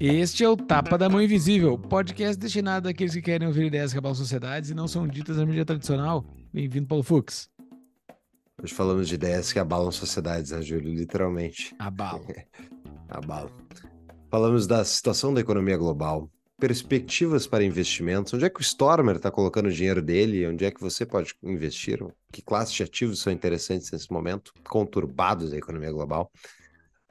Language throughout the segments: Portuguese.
Este é o Tapa da Mão Invisível, podcast destinado àqueles que querem ouvir ideias que abalam sociedades e não são ditas na mídia tradicional. Bem-vindo, Paulo Fux. Hoje falamos de ideias que abalam sociedades, né, Júlio? Literalmente. Abalam. abalam. Falamos da situação da economia global, perspectivas para investimentos? Onde é que o Stormer está colocando o dinheiro dele? Onde é que você pode investir? Que classes de ativos são interessantes nesse momento conturbados da economia global?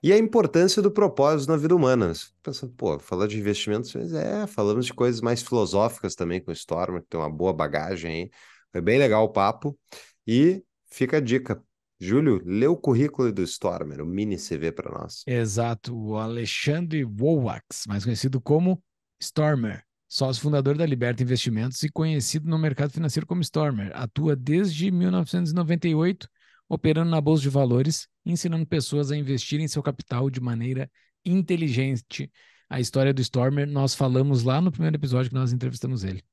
E a importância do propósito na vida humana. Né? Pensando, pô, falar de investimentos, mas é, falamos de coisas mais filosóficas também com o Stormer, que tem uma boa bagagem aí. Foi bem legal o papo. E fica a dica. Júlio, lê o currículo do Stormer, o mini CV para nós. Exato, o Alexandre Wowax, mais conhecido como Stormer, sócio fundador da Liberta Investimentos e conhecido no mercado financeiro como Stormer, atua desde 1998 operando na bolsa de valores, ensinando pessoas a investirem seu capital de maneira inteligente. A história do Stormer nós falamos lá no primeiro episódio que nós entrevistamos ele.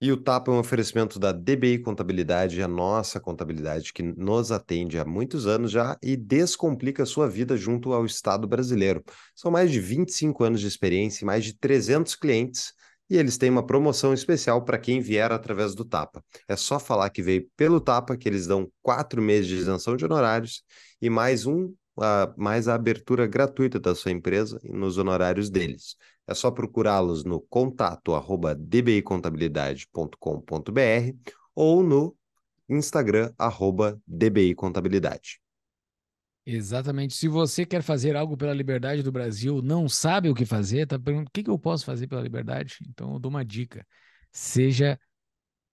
E o Tapa é um oferecimento da DBI Contabilidade, a nossa contabilidade que nos atende há muitos anos já e descomplica a sua vida junto ao Estado brasileiro. São mais de 25 anos de experiência e mais de 300 clientes e eles têm uma promoção especial para quem vier através do Tapa. É só falar que veio pelo Tapa que eles dão quatro meses de isenção de honorários e mais um a, mais a abertura gratuita da sua empresa nos honorários deles. É só procurá-los no contato arroba dbicontabilidade.com.br ou no Instagram arroba dbicontabilidade. Exatamente. Se você quer fazer algo pela liberdade do Brasil, não sabe o que fazer, está perguntando o que, que eu posso fazer pela liberdade, então eu dou uma dica. Seja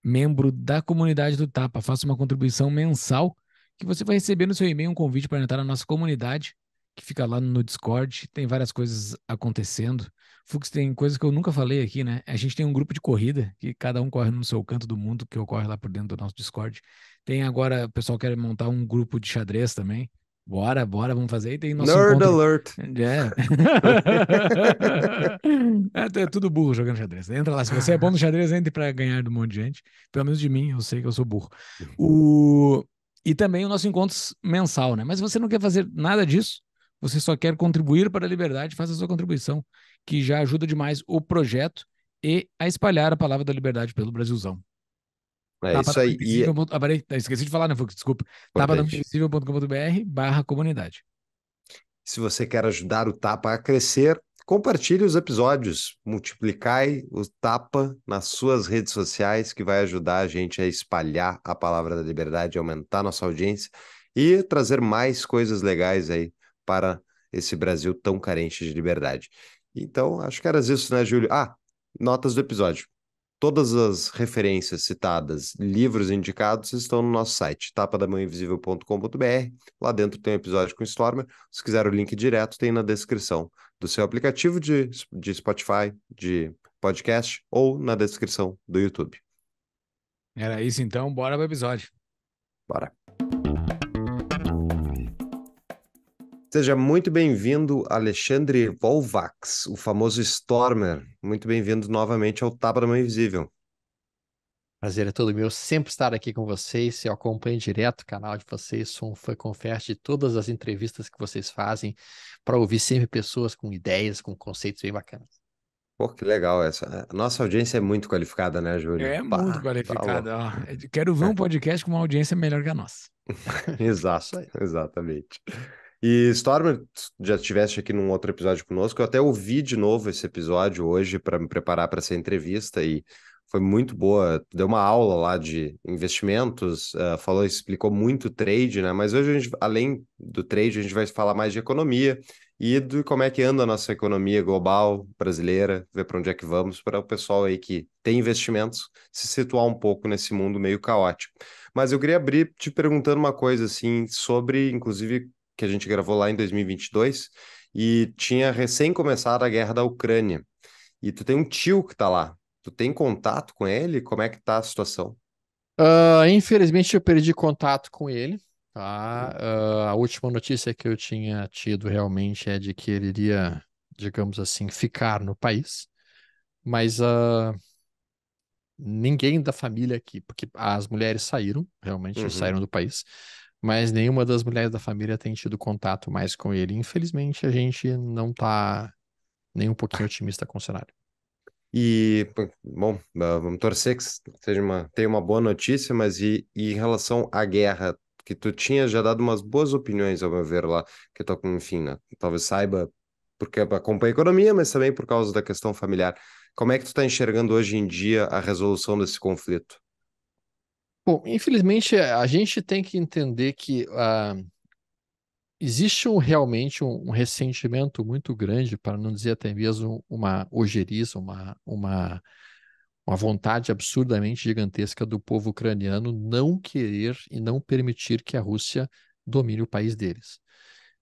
membro da comunidade do Tapa, faça uma contribuição mensal que você vai receber no seu e-mail um convite para entrar na nossa comunidade que fica lá no Discord, tem várias coisas acontecendo. Fux, tem coisas que eu nunca falei aqui, né? A gente tem um grupo de corrida, que cada um corre no seu canto do mundo, que ocorre lá por dentro do nosso Discord. Tem agora, o pessoal quer montar um grupo de xadrez também. Bora, bora, vamos fazer. E tem nosso Nerd encontro... alert. É. É, é, é tudo burro jogando xadrez. Entra lá. Se você é bom no xadrez, entre para ganhar do um monte de gente. Pelo menos de mim, eu sei que eu sou burro. Uhum. O... E também o nosso encontro mensal, né? Mas se você não quer fazer nada disso, você só quer contribuir para a liberdade, faça a sua contribuição, que já ajuda demais o projeto e a espalhar a palavra da liberdade pelo Brasilzão. É isso aí. E... Ah, peraí, tá, esqueci de falar, né, Fux? Desculpa. tapadanvisível.com.br barra comunidade. Se você quer ajudar o Tapa a crescer, compartilhe os episódios, multiplicai o Tapa nas suas redes sociais, que vai ajudar a gente a espalhar a palavra da liberdade, aumentar nossa audiência e trazer mais coisas legais aí para esse Brasil tão carente de liberdade. Então, acho que era isso, né, Júlio? Ah, notas do episódio. Todas as referências citadas, livros indicados, estão no nosso site, tapadamãoinvisível.com.br. Lá dentro tem um episódio com Stormer. Se quiser o link direto, tem na descrição do seu aplicativo de, de Spotify, de podcast ou na descrição do YouTube. Era isso então, bora pro episódio. Bora. Seja muito bem-vindo, Alexandre Volvax, o famoso Stormer. Muito bem-vindo novamente ao Tapa da Invisível. Prazer é todo meu sempre estar aqui com vocês. Eu acompanho direto o canal de vocês, sou um fã, confesso, de todas as entrevistas que vocês fazem, para ouvir sempre pessoas com ideias, com conceitos bem bacanas. Pô, que legal essa. Nossa audiência é muito qualificada, né, Júlio? É bah, muito qualificada. Tá Quero ver um é. podcast com uma audiência melhor que a nossa. Exato, exatamente. E Stormer, já estiveste aqui num outro episódio conosco, eu até ouvi de novo esse episódio hoje para me preparar para essa entrevista e foi muito boa. deu uma aula lá de investimentos, uh, falou, explicou muito trade, né? Mas hoje, gente, além do trade, a gente vai falar mais de economia e de como é que anda a nossa economia global, brasileira, ver para onde é que vamos, para o pessoal aí que tem investimentos se situar um pouco nesse mundo meio caótico. Mas eu queria abrir te perguntando uma coisa assim sobre, inclusive, que a gente gravou lá em 2022, e tinha recém começado a guerra da Ucrânia. E tu tem um tio que tá lá. Tu tem contato com ele? Como é que tá a situação? Uh, infelizmente eu perdi contato com ele. Tá? Uh, a última notícia que eu tinha tido realmente é de que ele iria, digamos assim, ficar no país. Mas uh, ninguém da família aqui, porque as mulheres saíram, realmente uhum. saíram do país mas nenhuma das mulheres da família tem tido contato mais com ele. Infelizmente, a gente não tá nem um pouquinho otimista com o cenário. E, bom, ah, vamos torcer que seja uma, tenha uma boa notícia, mas e, e em relação à guerra, que tu tinha já dado umas boas opiniões, ao meu ver, lá, que com, enfim, né, talvez saiba, porque acompanha a economia, mas também por causa da questão familiar. Como é que tu está enxergando hoje em dia a resolução desse conflito? Bom, infelizmente eh, a gente tem que entender que uh, existe um, realmente um, um, ressentimento muito grande, para não dizer até mesmo uma ojeriza, uma, uma, uma vontade absurdamente gigantesca do povo ucraniano não querer e não permitir que a Rússia domine o país deles.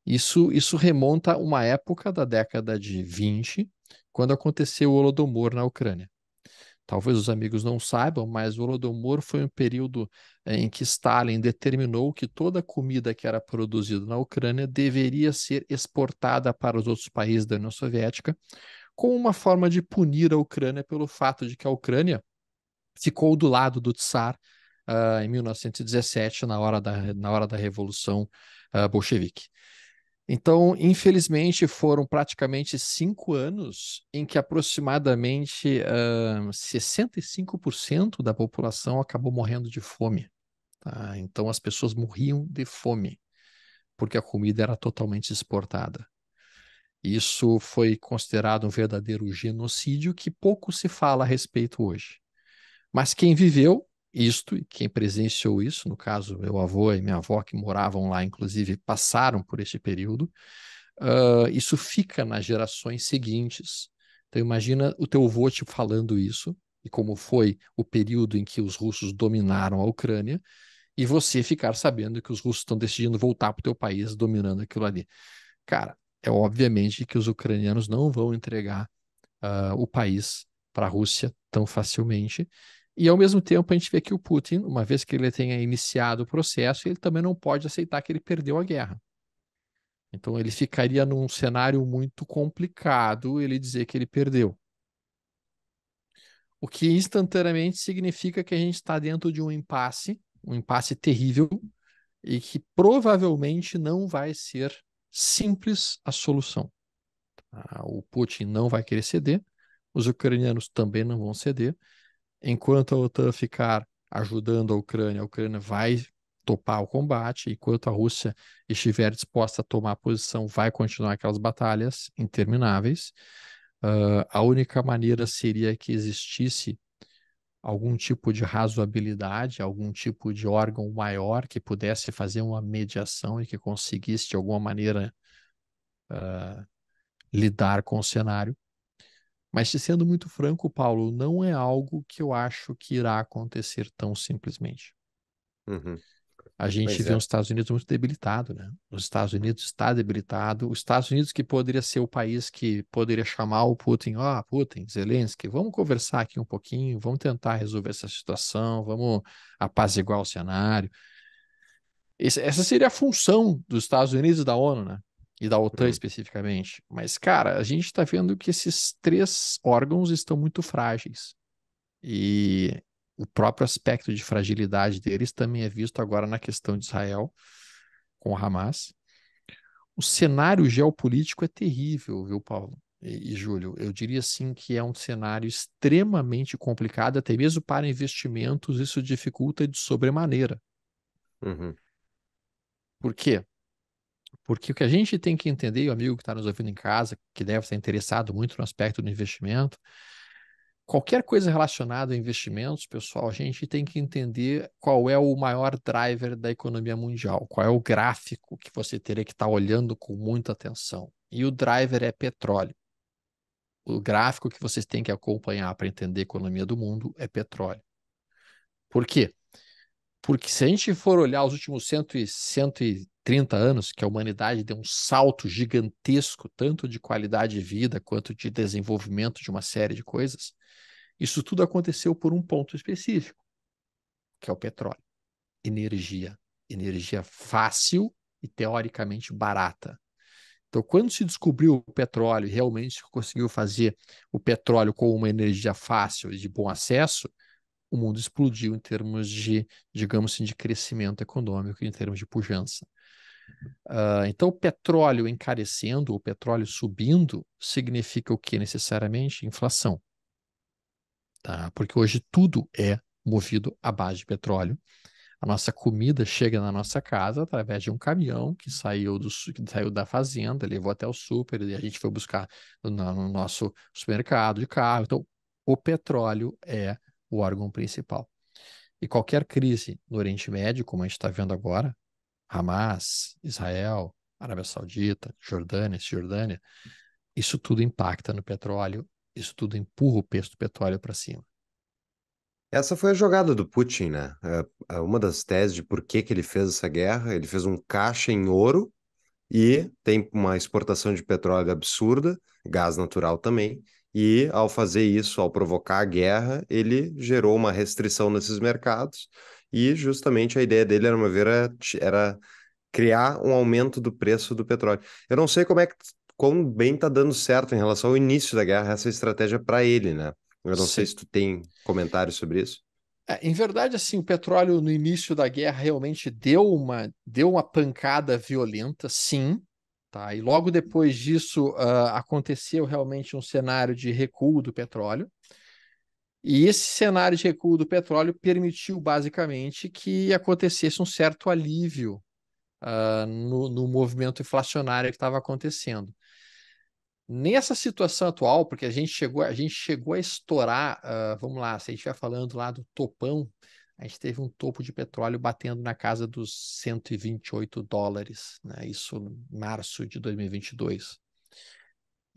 Isso, isso remonta a uma época da década de 20, quando aconteceu o Holodomor na Ucrânia. Talvez os amigos não saibam, mas o Holodomor foi um período eh, em que Stalin determinou que toda comida que era produzida na Ucrânia deveria ser exportada para os outros países da União Soviética, como uma forma de punir a Ucrânia pelo fato de que a Ucrânia ficou do lado do Tsar uh, em 1917, na hora da, na hora da Revolução uh, Bolchevique. Então, infelizmente, foram praticamente cinco anos em que aproximadamente uh, 65% da população acabou morrendo de fome. Tá? Então, as pessoas morriam de fome porque a comida era totalmente exportada. Isso foi considerado um verdadeiro genocídio que pouco se fala a respeito hoje. Mas quem viveu isto, e quem presenciou isso, no caso, meu avô e minha avó que moravam lá, inclusive, passaram por esse período, uh, isso fica nas gerações seguintes. Então, imagina o teu avô te falando isso, e como foi o período em que os russos dominaram a Ucrânia, e você ficar sabendo que os russos estão decidindo voltar para o teu país dominando aquilo ali. Cara, é obviamente que os ucranianos não vão entregar uh, o país para a Rússia tão facilmente, e ao mesmo tempo a gente vê que o Putin, uma vez que ele tenha iniciado o processo, ele também não pode aceitar que ele perdeu a guerra. Então ele ficaria num cenário muito complicado ele dizer que ele perdeu. O que instantaneamente significa que a gente está dentro de um impasse, um impasse terrível, e que provavelmente não vai ser simples a solução. Ah, o Putin não vai querer ceder, os ucranianos também não vão ceder, Enquanto a OTAN ficar ajudando a Ucrânia, a Ucrânia vai topar o combate, enquanto a Rússia estiver disposta a tomar posição, vai continuar aquelas batalhas intermináveis. Uh, a única maneira seria que existisse algum tipo de razoabilidade, algum tipo de órgão maior que pudesse fazer uma mediação e que conseguisse, de alguma maneira, uh, lidar com o cenário. Mas, te sendo muito franco, Paulo, não é algo que eu acho que irá acontecer tão simplesmente. Uhum. A gente pois vê é. os Estados Unidos muito debilitado, né? Os Estados Unidos está debilitado. Os Estados Unidos que poderia ser o país que poderia chamar o Putin, ó, oh, Putin, Zelensky, vamos conversar aqui um pouquinho, vamos tentar resolver essa situação, vamos apaziguar o cenário. Esse, essa seria a função dos Estados Unidos e da ONU, né? e da OTAN uhum. especificamente. Mas, cara, a gente está vendo que esses três órgãos estão muito frágeis. E o próprio aspecto de fragilidade deles também é visto agora na questão de Israel com o Hamas. O cenário geopolítico é terrível, viu, Paulo? E, e Júlio, eu diria sim que é um cenário extremamente complicado, até mesmo para investimentos, isso dificulta de sobremaneira. Uhum. Por quê? Porque o que a gente tem que entender, e o amigo que está nos ouvindo em casa, que deve estar interessado muito no aspecto do investimento, qualquer coisa relacionada a investimentos, pessoal, a gente tem que entender qual é o maior driver da economia mundial, qual é o gráfico que você teria que estar tá olhando com muita atenção. E o driver é petróleo. O gráfico que vocês têm que acompanhar para entender a economia do mundo é petróleo. Por quê? Porque se a gente for olhar os últimos 100 e, 100 e 30 anos que a humanidade deu um salto gigantesco, tanto de qualidade de vida quanto de desenvolvimento de uma série de coisas, isso tudo aconteceu por um ponto específico, que é o petróleo. Energia. Energia fácil e teoricamente barata. Então, quando se descobriu o petróleo e realmente se conseguiu fazer o petróleo como uma energia fácil e de bom acesso, o mundo explodiu em termos de, digamos assim, de crescimento econômico, em termos de pujança. Uh, então, o petróleo encarecendo, o petróleo subindo, significa o que necessariamente? Inflação. Tá? Porque hoje tudo é movido à base de petróleo. A nossa comida chega na nossa casa através de um caminhão que saiu, do, que saiu da fazenda, levou até o super, e a gente foi buscar no, no nosso supermercado de carro. Então, o petróleo é o órgão principal. E qualquer crise no Oriente Médio, como a gente está vendo agora, Hamas, Israel, Arábia Saudita, Jordânia, Cisjordânia, isso tudo impacta no petróleo, isso tudo empurra o preço do petróleo para cima. Essa foi a jogada do Putin, né? É, é uma das teses de por que, que ele fez essa guerra. Ele fez um caixa em ouro e tem uma exportação de petróleo absurda, gás natural também, e ao fazer isso, ao provocar a guerra, ele gerou uma restrição nesses mercados. E justamente a ideia dele, era uma ver, era criar um aumento do preço do petróleo. Eu não sei como é que quão bem está dando certo em relação ao início da guerra essa estratégia para ele, né? Eu não Sim. sei se tu tem comentários sobre isso. É, em verdade, assim, o petróleo no início da guerra realmente deu uma, deu uma pancada violenta, sim, Tá? E logo depois disso uh, aconteceu realmente um cenário de recuo do petróleo. E esse cenário de recuo do petróleo permitiu basicamente que acontecesse um certo alívio uh, no, no movimento inflacionário que estava acontecendo. Nessa situação atual, porque a gente chegou, a gente chegou a estourar, uh, vamos lá, se a gente estiver falando lá do topão a gente teve um topo de petróleo batendo na casa dos 128 dólares, né? isso em março de 2022.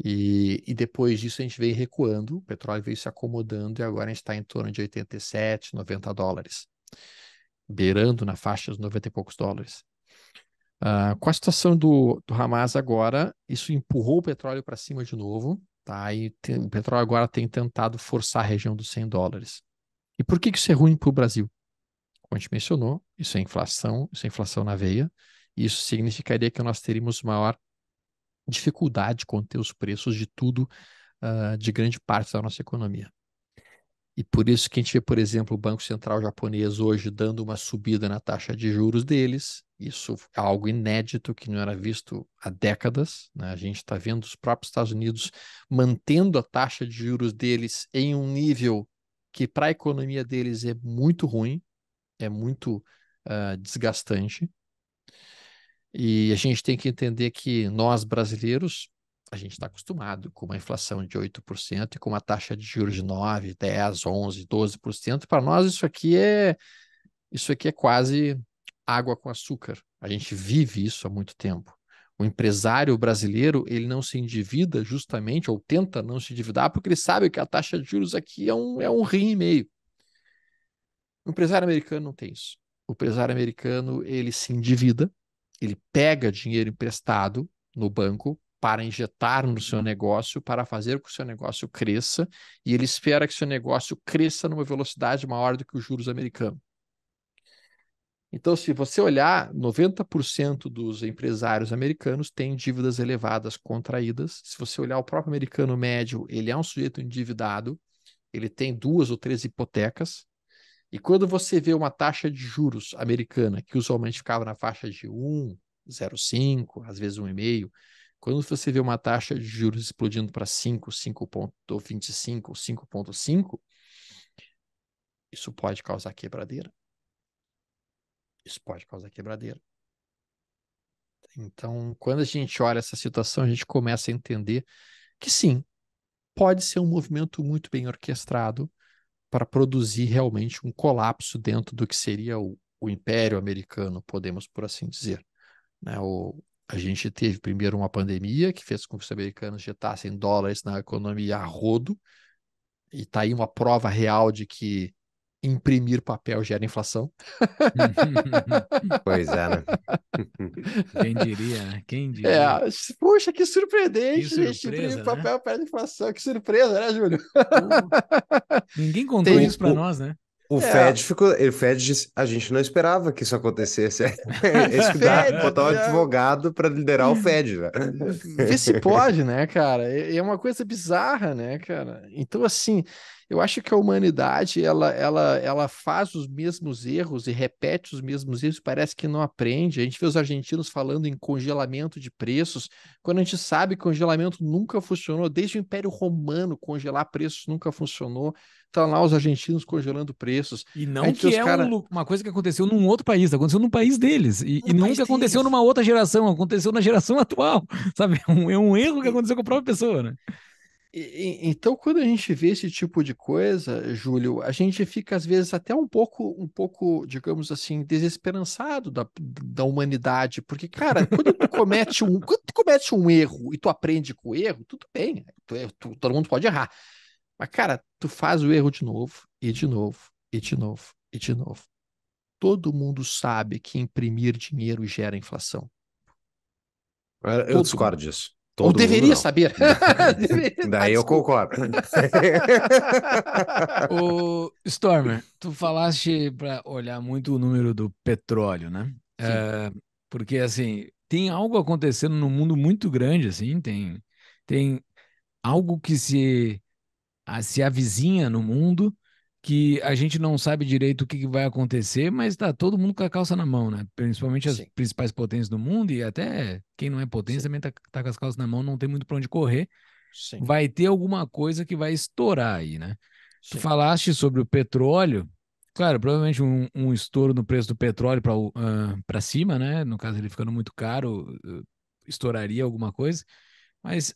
E, e depois disso a gente veio recuando, o petróleo veio se acomodando e agora a gente está em torno de 87, 90 dólares, beirando na faixa dos 90 e poucos dólares. Uh, com a situação do, do Hamas agora, isso empurrou o petróleo para cima de novo, tá? E tem, o petróleo agora tem tentado forçar a região dos 100 dólares. E por que isso é ruim para o Brasil? Como a gente mencionou, isso é inflação, isso é inflação na veia, e isso significaria que nós teríamos maior dificuldade de conter os preços de tudo, uh, de grande parte da nossa economia. E por isso que a gente vê, por exemplo, o Banco Central japonês hoje dando uma subida na taxa de juros deles. Isso é algo inédito que não era visto há décadas. Né? A gente está vendo os próprios Estados Unidos mantendo a taxa de juros deles em um nível que para a economia deles é muito ruim, é muito uh, desgastante. E a gente tem que entender que nós brasileiros, a gente está acostumado com uma inflação de 8% e com uma taxa de juros de 9, 10, 11, 12%. Para nós isso aqui é isso aqui é quase água com açúcar. A gente vive isso há muito tempo o empresário brasileiro ele não se endivida justamente, ou tenta não se endividar, porque ele sabe que a taxa de juros aqui é um, é um rim e meio. O empresário americano não tem isso. O empresário americano ele se endivida, ele pega dinheiro emprestado no banco para injetar no seu negócio, para fazer com que o seu negócio cresça, e ele espera que seu negócio cresça numa velocidade maior do que os juros americanos. Então, se você olhar, 90% dos empresários americanos têm dívidas elevadas contraídas. Se você olhar o próprio americano médio, ele é um sujeito endividado, ele tem duas ou três hipotecas. E quando você vê uma taxa de juros americana, que usualmente ficava na faixa de 1, 0,5, às vezes 1,5, quando você vê uma taxa de juros explodindo para 5, 5,25, 5,5, isso pode causar quebradeira. Isso pode causar quebradeira. Então, quando a gente olha essa situação, a gente começa a entender que sim, pode ser um movimento muito bem orquestrado para produzir realmente um colapso dentro do que seria o, o Império Americano, podemos por assim dizer. Né? O, a gente teve primeiro uma pandemia que fez com que os americanos jetassem dólares na economia a rodo, e está aí uma prova real de que imprimir papel gera inflação. pois é, né? Quem diria, né? quem é, diria. É, puxa, que surpreendente, que né? surpresa, gente. Imprimir né? papel perde inflação. Que surpresa, né, Júlio? ninguém contou Tem, isso para nós, né? O é. Fed ficou, o Fed disse, a gente não esperava que isso acontecesse. Esse que dá Fed, botar um né? advogado para liderar o Fed, né? Vê se pode, né, cara? É, é uma coisa bizarra, né, cara? Então assim, eu acho que a humanidade ela, ela, ela faz os mesmos erros e repete os mesmos erros, parece que não aprende. A gente vê os argentinos falando em congelamento de preços, quando a gente sabe que congelamento nunca funcionou, desde o Império Romano congelar preços nunca funcionou. Estão tá lá os argentinos congelando preços. E não que é cara... um, uma coisa que aconteceu num outro país, aconteceu num país deles. E, e nunca aconteceu deles. numa outra geração, aconteceu na geração atual. Sabe? É um, é um erro que aconteceu com a própria pessoa, né? então, quando a gente vê esse tipo de coisa, Júlio, a gente fica às vezes até um pouco, um pouco, digamos assim, desesperançado da, da humanidade, porque, cara, quando tu comete um, quando tu comete um erro e tu aprende com o erro, tudo bem, né? tu, é, tu, todo mundo pode errar. Mas, cara, tu faz o erro de novo, e de novo, e de novo, e de novo. Todo mundo sabe que imprimir dinheiro gera inflação. É, eu discordo disso. Todo Ou deveria saber. Daí eu concordo. o Stormer, tu falaste para olhar muito o número do petróleo, né? É, porque assim tem algo acontecendo no mundo muito grande, assim tem tem algo que se a, se avizinha no mundo que a gente não sabe direito o que, vai acontecer, mas está todo mundo com a calça na mão, né? Principalmente as Sim. principais potências do mundo e até quem não é potência Sim. também está tá com as calças na mão, não tem muito para onde correr. Sim. Vai ter alguma coisa que vai estourar aí, né? Tu falaste sobre o petróleo, claro, provavelmente um, um estouro no preço do petróleo para uh, ah, cima, né? No caso, ele ficando muito caro, uh, estouraria alguma coisa. Mas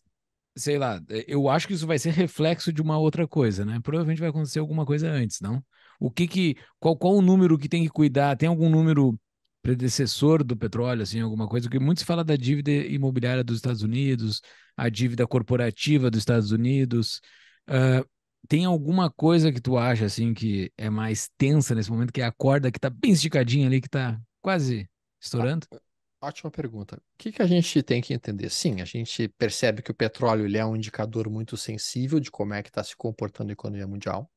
sei lá, é, eu acho que isso vai ser reflexo de uma outra coisa, né? Provavelmente vai acontecer alguma coisa antes, não? O que que, qual, qual o número que tem que cuidar? Tem algum número predecessor do petróleo, assim, alguma coisa? Porque muito se fala da dívida imobiliária dos Estados Unidos, a dívida corporativa dos Estados Unidos. Uh, tem alguma coisa que tu acha, assim, que é mais tensa nesse momento, que é a corda que tá bem esticadinha ali, que tá quase ah, estourando? Ah Ótima pergunta. O que, que a gente tem que entender? Sim, a gente percebe que o petróleo ele é um indicador muito sensível de como é que está se comportando a economia mundial.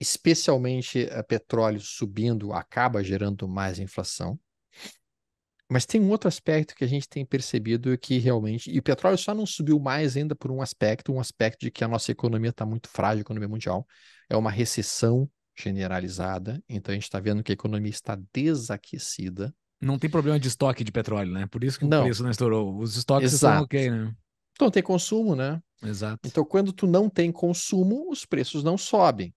Especialmente a eh, petróleo subindo acaba gerando mais inflação. Mas tem um outro aspecto que a gente tem percebido que realmente. E o petróleo só não subiu mais ainda por um aspecto, um aspecto de que a nossa economia está muito frágil, a economia mundial. É uma recessão generalizada. Então a gente está vendo que a economia está desaquecida não tem problema de estoque de petróleo, né? Por isso que não. o preço não estourou. Os estoques estão ok, né? Então tem consumo, né? Exato. Então, quando tu não tem consumo, os preços não sobem.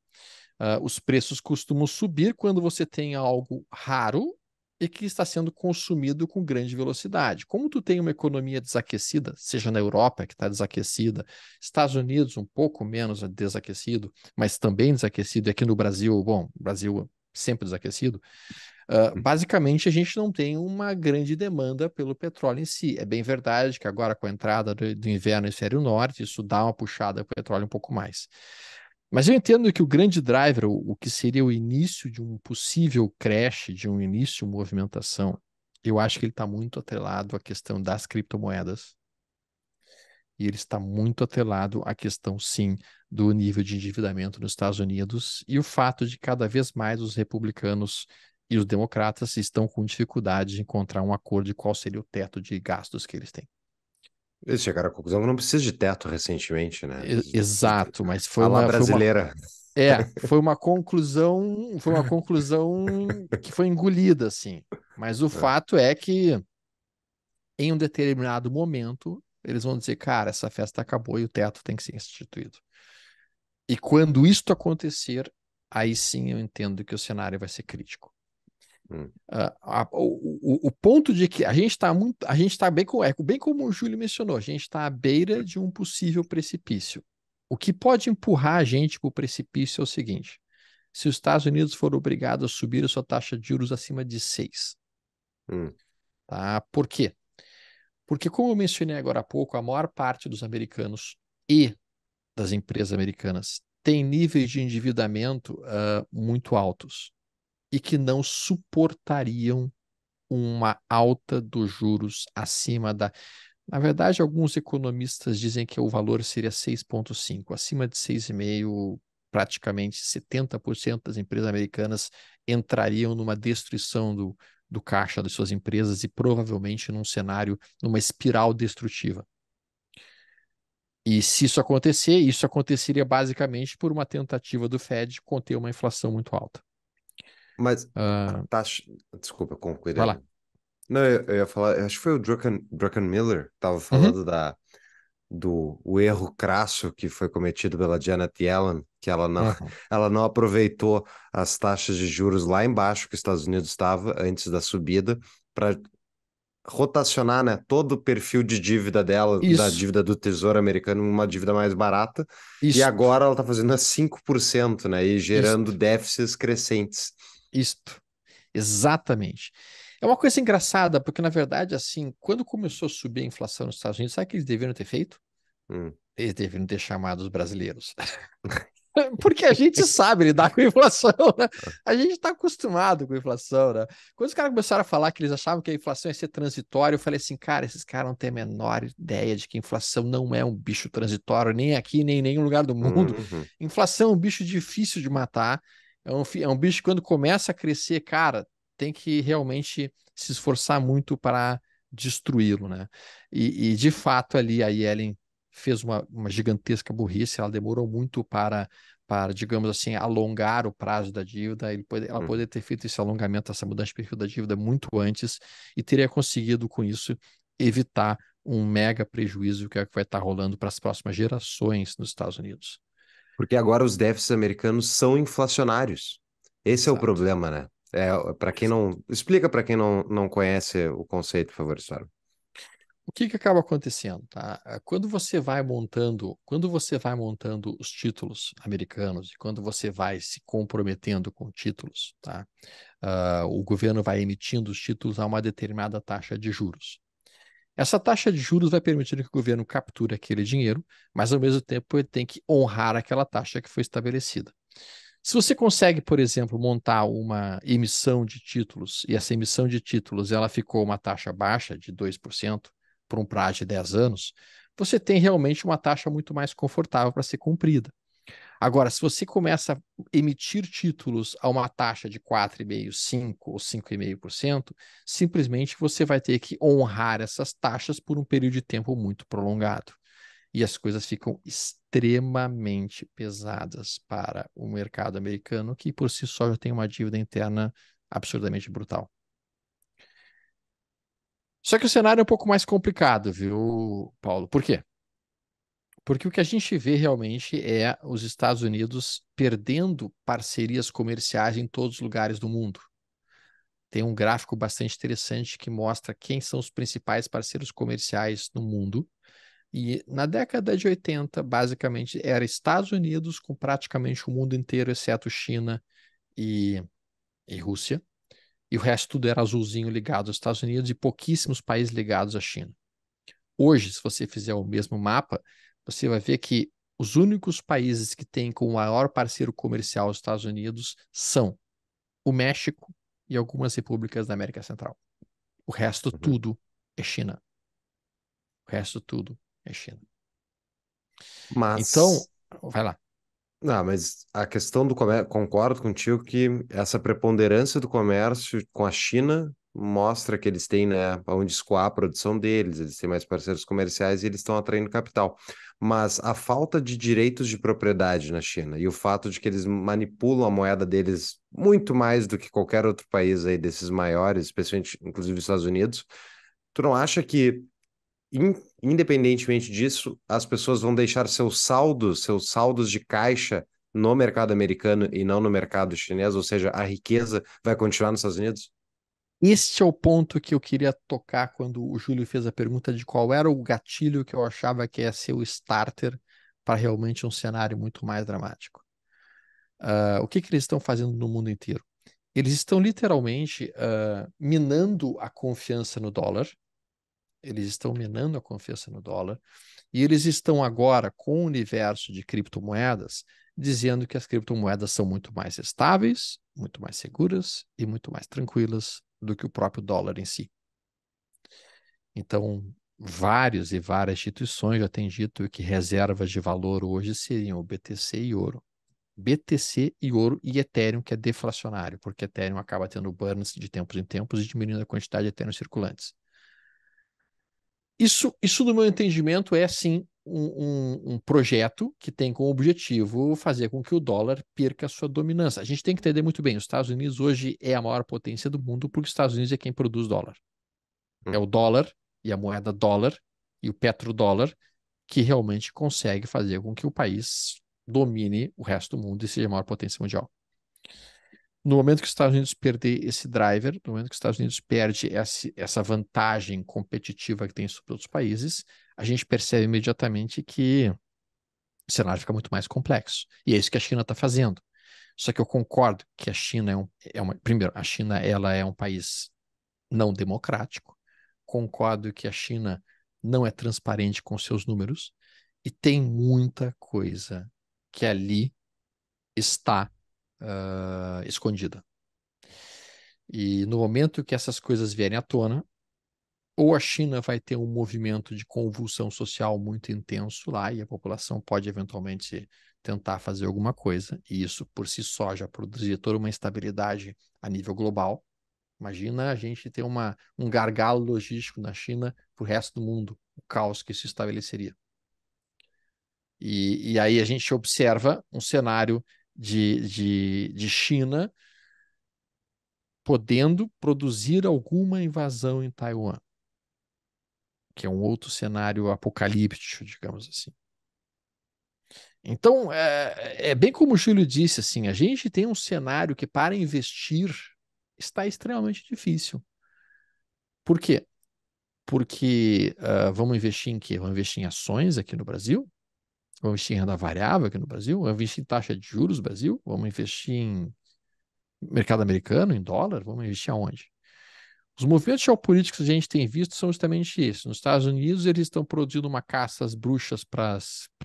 Uh, os preços costumam subir quando você tem algo raro e que está sendo consumido com grande velocidade. Como tu tem uma economia desaquecida, seja na Europa que está desaquecida, Estados Unidos um pouco menos desaquecido, mas também desaquecido, e aqui no Brasil, bom, Brasil sempre desaquecido, uh, basicamente a gente não tem uma grande demanda pelo petróleo em si. É bem verdade que agora com a entrada do, do inverno no hemisfério norte, isso dá uma puxada para o petróleo um pouco mais. Mas eu entendo que o grande driver, o, o que seria o início de um possível crash, de um início de movimentação, eu acho que ele está muito atrelado à questão das criptomoedas. E ele está muito atrelado à questão, sim, do nível de endividamento nos Estados Unidos e o fato de cada vez mais os republicanos e os democratas estão com dificuldade de encontrar um acordo de qual seria o teto de gastos que eles têm. Eles chegaram à conclusão que não precisa de teto recentemente, né? Exato, mas foi Fala uma brasileira. Foi uma... É, foi uma conclusão, foi uma conclusão que foi engolida assim. Mas o é. fato é que em um determinado momento eles vão dizer, cara, essa festa acabou e o teto tem que ser instituído. E quando isto acontecer, aí sim eu entendo que o cenário vai ser crítico. Hum. Uh, a, o, o, ponto de que a gente está muito, a gente está bem com, é bem como o Júlio mencionou, a gente está à beira de um possível precipício. O que pode empurrar a gente para o precipício é o seguinte: se os Estados Unidos forem obrigados a subir a sua taxa de juros acima de 6. Hum. Tá? Por quê? Porque, como eu mencionei agora há pouco, a maior parte dos americanos e das empresas americanas têm níveis de endividamento uh, muito altos e que não suportariam uma alta dos juros acima da. Na verdade, alguns economistas dizem que o valor seria 6,5. Acima de 6,5, praticamente 70% das empresas americanas entrariam numa destruição do, do caixa das suas empresas e provavelmente num cenário, numa espiral destrutiva. E se isso acontecer, isso aconteceria basicamente por uma tentativa do Fed conter uma inflação muito alta. Mas uh... Ah, taxa. Tá desculpa, concluir. Vai lá. Não, eu, eu, ia falar, acho que foi o Drucken, Miller que estava uhum. falando uhum. da, do o erro crasso que foi cometido pela Janet Yellen, que ela não, uhum. ela não aproveitou as taxas de juros lá embaixo que os Estados Unidos estava antes da subida para rotacionar né, todo o perfil de dívida dela, Isso. da dívida do Tesouro Americano, uma dívida mais barata. Isso. E agora ela está fazendo a 5%, né? E gerando Isto. déficits crescentes. Isto. Exatamente. É uma coisa engraçada, porque na verdade, assim, quando começou a subir a inflação nos Estados Unidos, sabe o que eles deveriam ter feito? Hum. Eles deveriam ter chamado os brasileiros. Porque a gente sabe lidar com a inflação, né? A gente está acostumado com a inflação, né? Quando os caras começaram a falar que eles achavam que a inflação ia ser transitória, eu falei assim, cara, esses caras não têm a menor ideia de que inflação não é um bicho transitório, nem aqui, nem em nenhum lugar do mundo. Uhum. Inflação é um bicho difícil de matar. É um, é um bicho que quando começa a crescer, cara, tem que realmente se esforçar muito para destruí-lo, né? E, e, de fato ali a Yellen fez uma, uma gigantesca burrice, ela demorou muito para para, digamos assim, alongar o prazo da dívida, ele pode, ela uhum. poderia ter feito esse alongamento, essa mudança de perfil da dívida muito antes e teria conseguido com isso evitar um mega prejuízo que, é que vai estar rolando para as próximas gerações nos Estados Unidos. Porque agora os déficits americanos são inflacionários. Esse Exato. é o problema, né? É, para quem não explica para quem não, não conhece o conceito, por favor, Sara o que, que acaba acontecendo? Tá? Ah, quando você vai montando, quando você vai montando os títulos americanos e quando você vai se comprometendo com títulos, tá? Uh, o governo vai emitindo os títulos a uma determinada taxa de juros. Essa taxa de juros vai permitindo que o governo capture aquele dinheiro, mas ao mesmo tempo ele tem que honrar aquela taxa que foi estabelecida. Se você consegue, por exemplo, montar uma emissão de títulos e essa emissão de títulos ela ficou uma taxa baixa de 2%, por um prazo de 10 anos, você tem realmente uma taxa muito mais confortável para ser cumprida. Agora, se você começa a emitir títulos a uma taxa de 4,5%, 5% ou 5,5%, simplesmente você vai ter que honrar essas taxas por um período de tempo muito prolongado. E as coisas ficam extremamente pesadas para o mercado americano, que por si só já tem uma dívida interna absurdamente brutal. Só que o cenário é um pouco mais complicado, viu, Paulo? Por quê? Porque o que a gente vê realmente é os Estados Unidos perdendo parcerias comerciais em todos os lugares do mundo. Tem um gráfico bastante interessante que mostra quem são os principais parceiros comerciais no mundo. E na década de 80, basicamente, era Estados Unidos com praticamente o mundo inteiro, exceto China e, e Rússia e o resto tudo era azulzinho ligado aos Estados Unidos e pouquíssimos países ligados à China. Hoje, se você fizer o mesmo mapa, você vai ver que os únicos países que têm como maior parceiro comercial os Estados Unidos são o México e algumas repúblicas da América Central. O resto uhum. tudo é China. O resto tudo é China. Mas... Então, vai lá. Ah, mas a questão do comércio, concordo contigo que essa preponderância do comércio com a China mostra que eles têm, né, onde escoar a produção deles, eles têm mais parceiros comerciais e eles estão atraindo capital. Mas a falta de direitos de propriedade na China e o fato de que eles manipulam a moeda deles muito mais do que qualquer outro país aí desses maiores, especialmente inclusive os Estados Unidos, tu não acha que independentemente disso, as pessoas vão deixar seus saldos, seus saldos de caixa no mercado americano e não no mercado chinês, ou seja, a riqueza vai continuar nos Estados Unidos? Este é o ponto que eu queria tocar quando o Júlio fez a pergunta de qual era o gatilho que eu achava que ia é ser o starter para realmente um cenário muito mais dramático. Uh, o que, que eles estão fazendo no mundo inteiro? Eles estão literalmente uh, minando a confiança no dólar, eles estão minando a confiança no dólar e eles estão agora com o universo de criptomoedas dizendo que as criptomoedas são muito mais estáveis, muito mais seguras e muito mais tranquilas do que o próprio dólar em si. Então, vários e várias instituições já têm dito que reservas de valor hoje seriam o BTC e ouro. BTC e ouro e Ethereum, que é deflacionário, porque Ethereum acaba tendo burns de tempos em tempos e diminuindo a quantidade de Ethereum circulantes. Isso, isso do meu entendimento, é sim um, um, um, projeto que tem como objetivo fazer com que o dólar perca sua dominância. A gente tem que entender muito bem: os Estados Unidos hoje é a maior potência do mundo porque os Estados Unidos é quem produz dólar. Hum. É o dólar e a moeda dólar e o petrodólar que realmente consegue fazer com que o país domine o resto do mundo e seja a maior potência mundial no momento que os Estados Unidos perder esse driver, no momento que os Estados Unidos perde essa vantagem competitiva que tem sobre outros países, a gente percebe imediatamente que o cenário fica muito mais complexo. E é isso que a China está fazendo. Só que eu concordo que a China é, um, é uma. Primeiro, a China ela é um país não democrático. Concordo que a China não é transparente com seus números e tem muita coisa que ali está uh, escondida. E no momento que essas coisas vierem à tona, ou a China vai ter um movimento de convulsão social muito intenso lá e a população pode eventualmente tentar fazer alguma coisa, e isso por si só já produzir toda uma instabilidade a nível global. Imagina a gente ter uma, um gargalo logístico na China para o resto do mundo, o caos que se estabeleceria. E, e aí a gente observa um cenário de, de, de China podendo produzir alguma invasão em Taiwan, que é um outro cenário apocalíptico, digamos assim. Então, é, é, bem como o Júlio disse, assim, a gente tem um cenário que para investir está extremamente difícil. Por quê? Porque uh, vamos investir em quê? Vamos investir em ações aqui no Brasil? Vamos investir em renda variável aqui no Brasil? Vamos investir em taxa de juros no Brasil? Vamos investir em mercado americano, em dólar? Vamos investir aonde? Os movimentos geopolíticos que a gente tem visto são justamente esses. Nos Estados Unidos, eles estão produzindo uma caça às bruxas para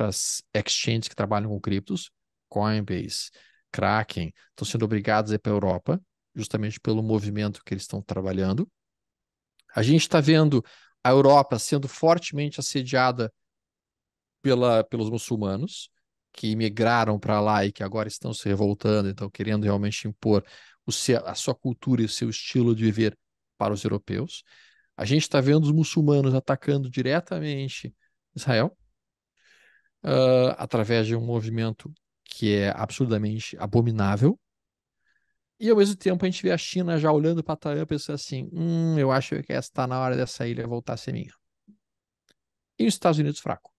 as exchanges que trabalham com criptos, Coinbase, Kraken, estão sendo obrigados a ir para a Europa, justamente pelo movimento que eles estão trabalhando. A gente está vendo a Europa sendo fortemente assediada pela, pelos muçulmanos que migraram para lá e que agora estão se revoltando, então querendo realmente impor o seu, a sua cultura e o seu estilo de viver para os europeus. A gente está vendo os muçulmanos atacando diretamente Israel uh, através de um movimento que é absurdamente abominável. E ao mesmo tempo a gente vê a China já olhando para Taiwan pensando assim: hum, eu acho que está na hora dessa ilha voltar a ser minha. E os Estados Unidos fraco.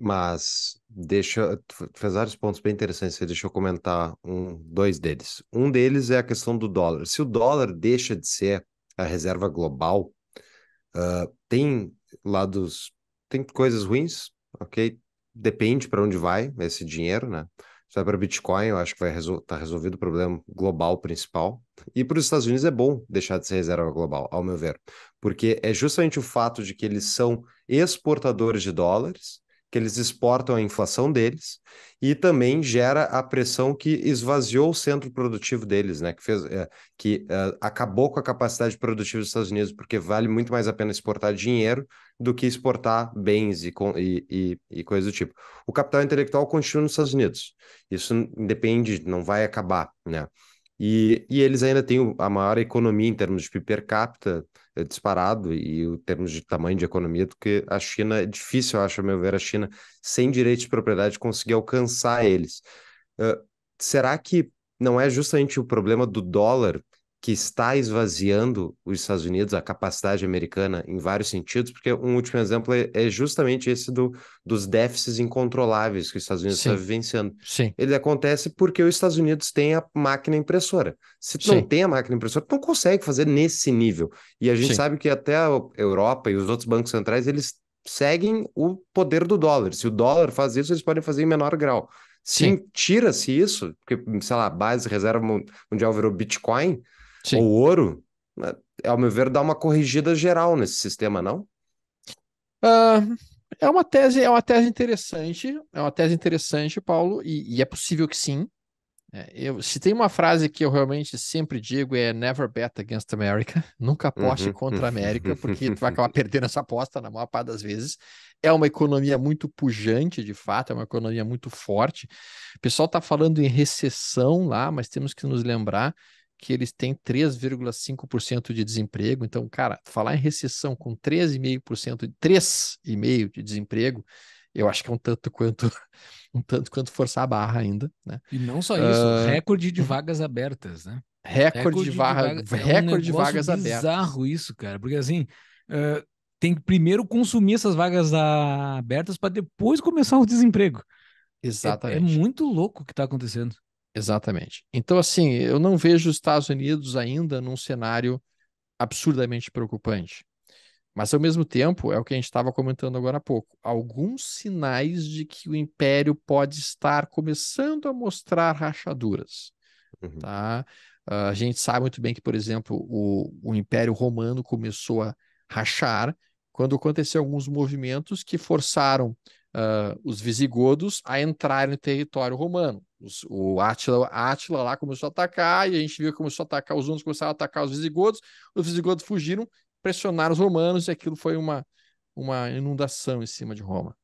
Mas deixa, fez vários pontos bem interessantes, deixa eu comentar um, dois deles. Um deles é a questão do dólar. Se o dólar deixa de ser a reserva global, uh, tem lados, tem coisas ruins, ok? Depende para onde vai esse dinheiro, né? Se vai para Bitcoin, eu acho que vai estar resol tá resolvido o problema global principal. E para os Estados Unidos é bom deixar de ser reserva global, ao meu ver, porque é justamente o fato de que eles são exportadores de dólares que eles exportam a inflação deles e também gera a pressão que esvaziou o centro produtivo deles, né? Que, fez, é, que é, acabou com a capacidade produtiva dos Estados Unidos, porque vale muito mais a pena exportar dinheiro do que exportar bens e, e, e, e coisas do tipo. O capital intelectual continua nos Estados Unidos. Isso depende, não vai acabar, né? E, e eles ainda têm a maior economia em termos de PIB per capita disparado e o termos de tamanho de economia do que a China, é difícil, eu acho, a meu ver, a China sem direitos de propriedade conseguir alcançar eles. Uh, será que não é justamente o problema do dólar que está esvaziando os Estados Unidos, a capacidade americana em vários sentidos, porque um último exemplo é, é justamente esse do, dos déficits incontroláveis que os Estados Unidos Sim. está vivenciando. Sim. Ele acontece porque os Estados Unidos têm a máquina impressora. Se tu não tem a máquina impressora, não consegue fazer nesse nível. E a gente sabe que até a Europa e os outros bancos centrais, eles seguem o poder do dólar. Se o dólar faz isso, eles podem fazer em menor grau. Se tira-se isso, porque, sei lá, a base reserva mundial virou Bitcoin, Sim. ou ouro, né, ao meu ver, dá uma corrigida geral nesse sistema, não? Uh, é uma tese, é uma tese interessante, é uma tese interessante, Paulo, e, e é possível que sim. É, eu, se tem uma frase que eu realmente sempre digo é never bet against America, nunca aposte uhum. contra a América, porque tu vai acabar perdendo essa aposta na maior parte das vezes. É uma economia muito pujante, de fato, é uma economia muito forte. O pessoal está falando em recessão lá, mas temos que nos lembrar que eles têm 3,5% de desemprego. Então, cara, falar em recessão com 3,5%, 3,5% de desemprego, eu acho que é um tanto quanto um tanto quanto forçar a barra ainda, né? E não só isso, uh... recorde de vagas abertas, né? Recorde, de, vagas, de vaga, recorde é um de vagas bizarro abertas. bizarro isso, cara, porque assim, uh, tem que primeiro consumir essas vagas abertas para depois começar o desemprego. Exatamente. É, é muito louco o que está acontecendo. Exatamente. Então, assim, eu não vejo os Estados Unidos ainda num cenário absurdamente preocupante. Mas, ao mesmo tempo, é o que a gente estava comentando agora há pouco: alguns sinais de que o império pode estar começando a mostrar rachaduras. Uhum. Tá? Ah, a gente sabe muito bem que, por exemplo, o, o Império Romano começou a rachar quando aconteceu alguns movimentos que forçaram uh, os visigodos a entrar no território romano o Átila, Átila lá começou a atacar, e a gente viu que começou a atacar os hunos, começaram a atacar os visigodos, os visigodos fugiram, pressionaram os romanos, e aquilo foi uma, uma inundação em cima de Roma.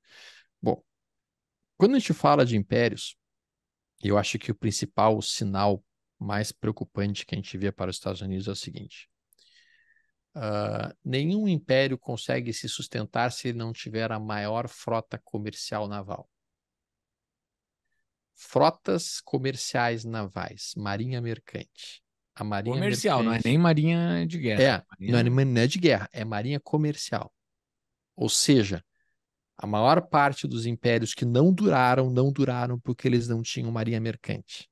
Bom, quando a gente fala de impérios, eu acho que o principal sinal mais preocupante que a gente vê para os Estados Unidos é o seguinte: uh, nenhum império consegue se sustentar se ele não tiver a maior frota comercial naval. Frotas Comerciais Navais, Marinha Mercante. A Marinha comercial, mercante... não é nem Marinha de Guerra. É, marinha... É não é de Guerra, é Marinha Comercial. Ou seja, a maior parte dos impérios que não duraram, não duraram porque eles não tinham marinha mercante.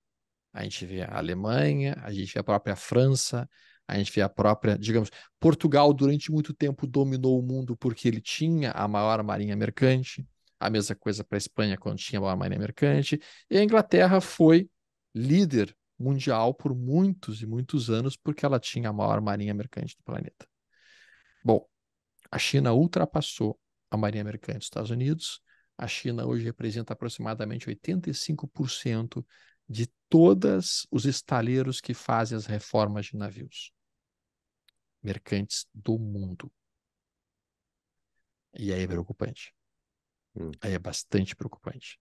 A gente vê a Alemanha, a gente vê a própria França, a gente vê a própria, digamos, Portugal durante muito tempo dominou o mundo porque ele tinha a maior marinha mercante a mesma coisa para a Espanha quando tinha a Marinha Mercante, e a Inglaterra foi líder mundial por muitos e muitos anos porque ela tinha a maior marinha mercante do planeta. Bom, a China ultrapassou a marinha mercante dos Estados Unidos. A China hoje representa aproximadamente 85% de todos os estaleiros que fazem as reformas de navios mercantes do mundo. E aí é preocupante. Hum. É bastante preocupante.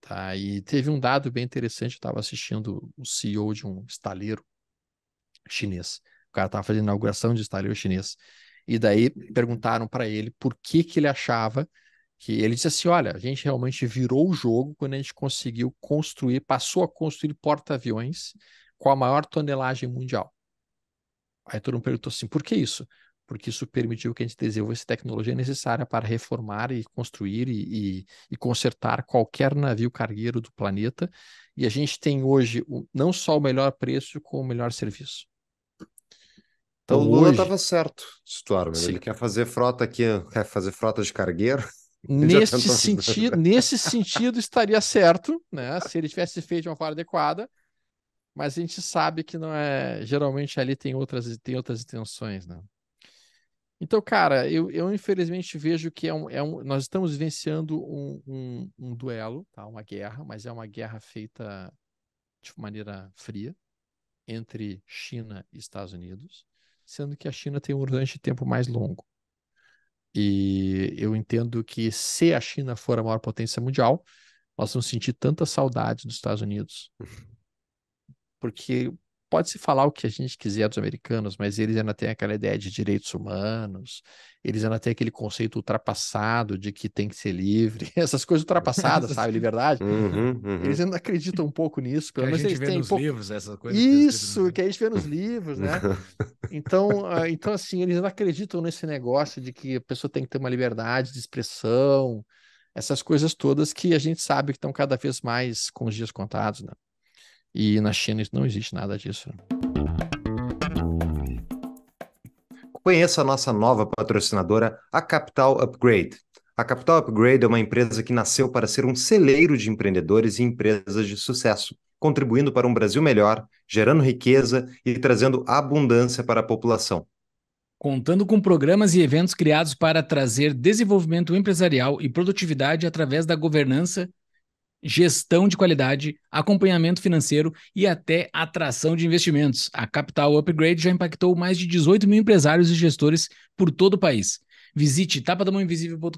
Tá? E teve um dado bem interessante, eu estava assistindo o CEO de um estaleiro chinês. O cara estava fazendo inauguração de estaleiro chinês. E daí perguntaram para ele por que, que ele achava que ele disse assim: olha, a gente realmente virou o jogo quando a gente conseguiu construir, passou a construir porta-aviões com a maior tonelagem mundial. Aí todo mundo perguntou assim: por que isso? porque isso permitiu que a gente desenvolvesse tecnologia necessária para reformar e construir e, e, e, consertar qualquer navio cargueiro do planeta. E a gente tem hoje o, não só o melhor preço, como o melhor serviço. Então, então o Lula estava hoje... certo, Stuarman. Ele quer fazer frota aqui, quer fazer frota de cargueiro. Nesse sentido, nesse sentido estaria certo, né? Se ele tivesse feito de uma forma adequada, mas a gente sabe que não é. Geralmente ali tem outras, tem outras intenções, né? Então, cara, eu, eu infelizmente vejo que é um, é um, nós estamos vivenciando um, um, um duelo, tá? uma guerra, mas é uma guerra feita de maneira fria entre China e Estados Unidos, sendo que a China tem um horizonte de tempo mais longo. E eu entendo que se a China for a maior potência mundial, nós vamos sentir tanta saudade dos Estados Unidos. Porque pode-se falar o que a gente quiser dos americanos, mas eles ainda têm aquela ideia de direitos humanos, eles ainda têm aquele conceito ultrapassado de que tem que ser livre, essas coisas ultrapassadas, sabe? Liberdade. Uhum, uhum. Eles ainda acreditam um pouco nisso, pelo menos a gente eles vê têm nos pouco... livros, essas coisas. Isso, que, que a gente vê nos livros, né? Então, ah, então, assim, eles ainda acreditam nesse negócio de que a pessoa tem que ter uma liberdade de expressão, essas coisas todas que a gente sabe que estão cada vez mais com os dias contados, né? E na China não existe nada disso. Conheça a nossa nova patrocinadora, a Capital Upgrade. A Capital Upgrade é uma empresa que nasceu para ser um celeiro de empreendedores e empresas de sucesso, contribuindo para um Brasil melhor, gerando riqueza e trazendo abundância para a população. Contando com programas e eventos criados para trazer desenvolvimento empresarial e produtividade através da governança gestão de qualidade, acompanhamento financeiro e até atração de investimentos. A Capital Upgrade já impactou mais de 18 mil empresários e gestores por todo o país. Visite tapadamãoinvisível.com.br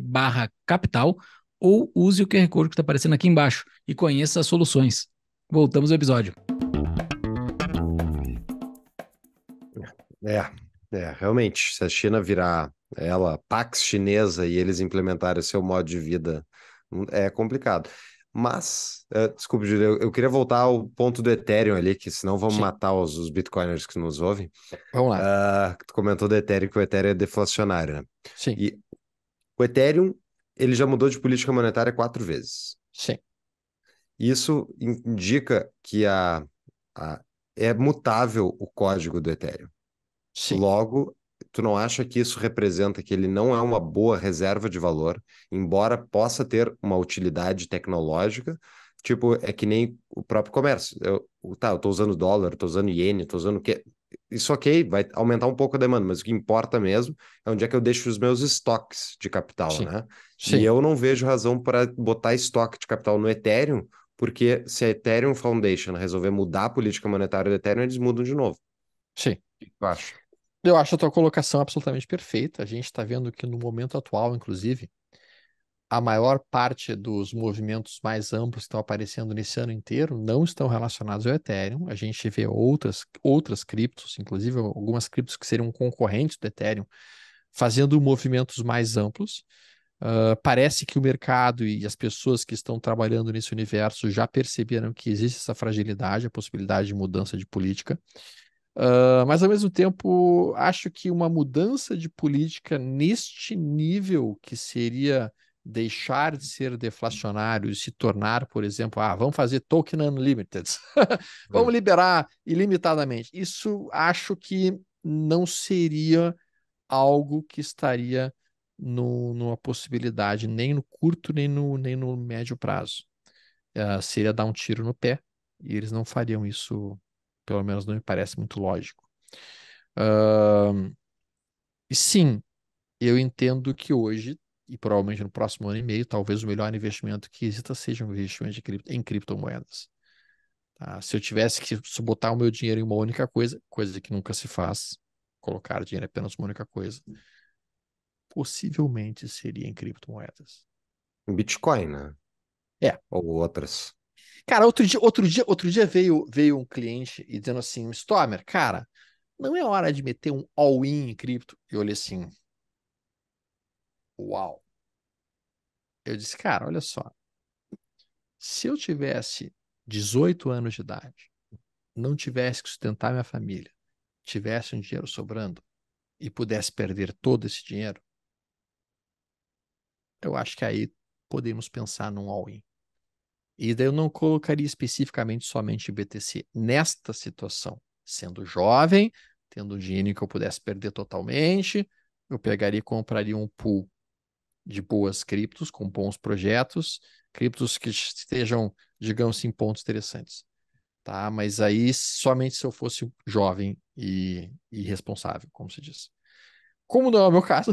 barra capital ou use o QR Code que está aparecendo aqui embaixo e conheça as soluções. Voltamos ao episódio. É, é, realmente, se a China virar ela, Pax chinesa, e eles implementarem o seu modo de vida é complicado. Mas, uh, é, desculpe, Júlio, eu, eu, queria voltar ao ponto do Ethereum ali, que senão vamos Sim. matar os, os, bitcoiners que nos ouvem. Vamos lá. Uh, tu comentou do Ethereum que o Ethereum é deflacionário, né? Sim. E o Ethereum, ele já mudou de política monetária quatro vezes. Sim. Isso indica que a, a é mutável o código do Ethereum. Sim. Logo, tu não acha que isso representa que ele não é uma boa reserva de valor, embora possa ter uma utilidade tecnológica? Tipo, é que nem o próprio comércio. Eu, tá, eu tô usando dólar, tô usando iene, tô usando o quê? Isso ok, vai aumentar um pouco a demanda, mas o que importa mesmo é onde é que eu deixo os meus estoques de capital, Sim. né? Sim. E eu não vejo razão para botar estoque de capital no Ethereum, porque se a Ethereum Foundation resolver mudar a política monetária do Ethereum, eles mudam de novo. Sim. O que tu acha? Eu acho a tua colocação absolutamente perfeita. A gente está vendo que no momento atual, inclusive, a maior parte dos movimentos mais amplos que estão aparecendo nesse ano inteiro não estão relacionados ao Ethereum. A gente vê outras, outras criptos, inclusive algumas criptos que seriam concorrentes do Ethereum, fazendo movimentos mais amplos. Uh, parece que o mercado e as pessoas que estão trabalhando nesse universo já perceberam que existe essa fragilidade, a possibilidade de mudança de política. Uh, mas, ao mesmo tempo, acho que uma mudança de política neste nível, que seria deixar de ser deflacionário e se tornar, por exemplo, ah, vamos fazer token unlimited, vamos é. liberar ilimitadamente. Isso acho que não seria algo que estaria no, numa possibilidade, nem no curto, nem no, nem no médio prazo. Uh, seria dar um tiro no pé, e eles não fariam isso pelo menos não me parece muito lógico. Uh, e sim, eu entendo que hoje, e provavelmente no próximo ano e meio, talvez o melhor investimento que exista seja um investimento cripto, em criptomoedas. Tá? Se eu tivesse que botar o meu dinheiro em uma única coisa, coisa que nunca se faz, colocar dinheiro apenas em uma única coisa, possivelmente seria em criptomoedas. Bitcoin, né? É. Ou outras. Cara, outro dia, outro dia, outro dia veio, veio um cliente e dizendo assim, Stormer, cara, não é hora de meter um all-in em cripto. Eu olhei assim, uau. Eu disse, cara, olha só, se eu tivesse 18 anos de idade, não tivesse que sustentar minha família, tivesse um dinheiro sobrando e pudesse perder todo esse dinheiro, eu acho que aí podemos pensar num all-in. E daí eu não colocaria especificamente somente BTC nesta situação. Sendo jovem, tendo dinheiro que eu pudesse perder totalmente, eu pegaria e compraria um pool de boas criptos, com bons projetos, criptos que estejam, digamos assim, pontos interessantes. Tá? Mas aí somente se eu fosse jovem e, e responsável, como se diz. Como não é o meu caso,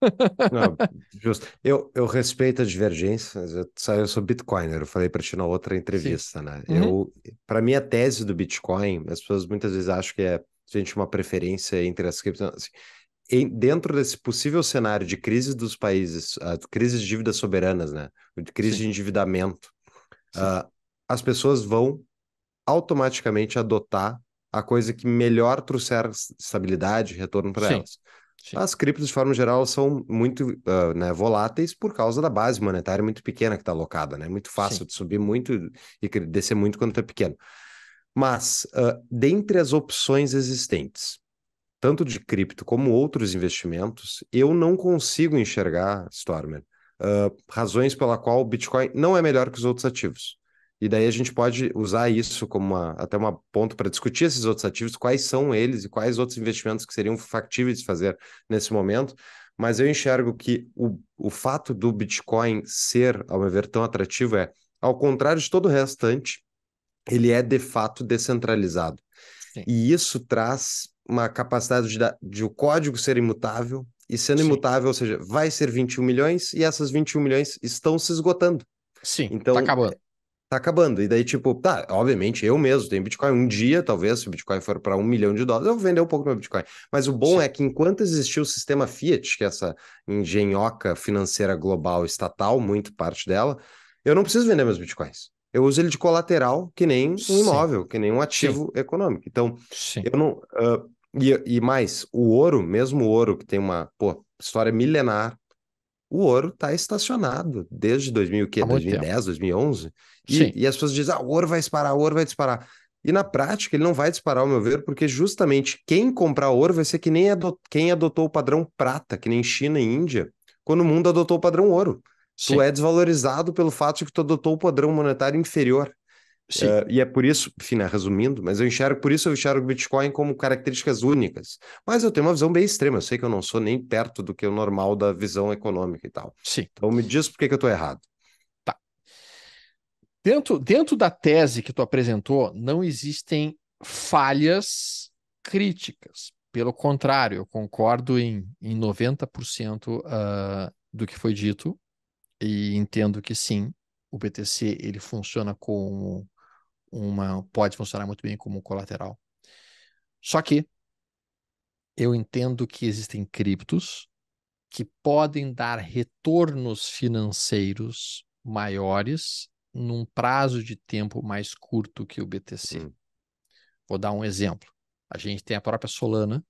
não, justo. Eu, eu respeito a divergência. Eu, eu sou bitcoiner, eu falei para ti na outra entrevista, Sim. né? Uhum. Eu, para mim, a tese do Bitcoin, as pessoas muitas vezes acham que é gente uma preferência entre as criptomoedas. Assim, em, dentro desse possível cenário de crise dos países, a ah, crise de dívidas soberanas, né? De crise Sim. de endividamento, uh, as pessoas vão automaticamente adotar a coisa que melhor trouxer estabilidade, retorno para elas. Sim. As criptos, de forma geral, são muito uh, né, voláteis por causa da base monetária muito pequena que está alocada, né? Muito fácil Sim. de subir muito e descer muito quando está pequeno. Mas, uh, dentre as opções existentes, tanto de cripto como outros investimentos, eu não consigo enxergar, Stormer, uh, razões pela qual o Bitcoin não é melhor que os outros ativos. E daí a gente pode usar isso como uma, até um ponto para discutir esses outros ativos, quais são eles e quais outros investimentos que seriam factíveis de fazer nesse momento. Mas eu enxergo que o, o fato do Bitcoin ser, ao meu ver, tão atrativo é, ao contrário de todo o restante, ele é de fato descentralizado. Sim. E isso traz uma capacidade de, de o código ser imutável, e sendo Sim. imutável, ou seja, vai ser 21 milhões e essas 21 milhões estão se esgotando. Sim, tá então, tá acabando tá acabando. E daí, tipo, tá, obviamente, eu mesmo tenho Bitcoin. Um dia, talvez, se o Bitcoin for para um milhão de dólares, eu vou vender um pouco do meu Bitcoin. Mas o bom Sim. é que enquanto existir o sistema Fiat, que é essa engenhoca financeira global estatal, muito parte dela, eu não preciso vender meus Bitcoins. Eu uso ele de colateral, que nem um Sim. imóvel, que nem um ativo Sim. econômico. Então, eu não. Uh, e, e mais, o ouro, mesmo o ouro, que tem uma pô, história milenar, o ouro está estacionado desde 2000, que, 2010, 2011. E, e, as pessoas dizem, ah, o ouro vai disparar, o ouro vai disparar. E na prática, ele não vai disparar, ao meu ver, porque justamente quem comprar ouro vai ser que nem adot... quem adotou o padrão prata, que nem China e Índia, quando o mundo adotou o padrão ouro. Sim. Tu é desvalorizado pelo fato de que tu adotou o padrão monetário inferior. Uh, e é por isso, enfim, né, resumindo, mas eu enxergo, por isso eu enxergo o Bitcoin como características únicas. Mas eu tenho uma visão bem extrema, eu sei que eu não sou nem perto do que é o normal da visão econômica e tal. Sim. Então me diz por que, que eu estou errado. Tá. Dentro, dentro da tese que tu apresentou, não existem falhas críticas. Pelo contrário, eu concordo em, em 90% uh, ah, do que foi dito e entendo que sim, o BTC ele funciona como uma pode funcionar muito bem como colateral. Só que eu entendo que existem criptos que podem dar retornos financeiros maiores num prazo de tempo mais curto que o BTC. Hum. Vou dar um exemplo. A gente tem a própria Solana,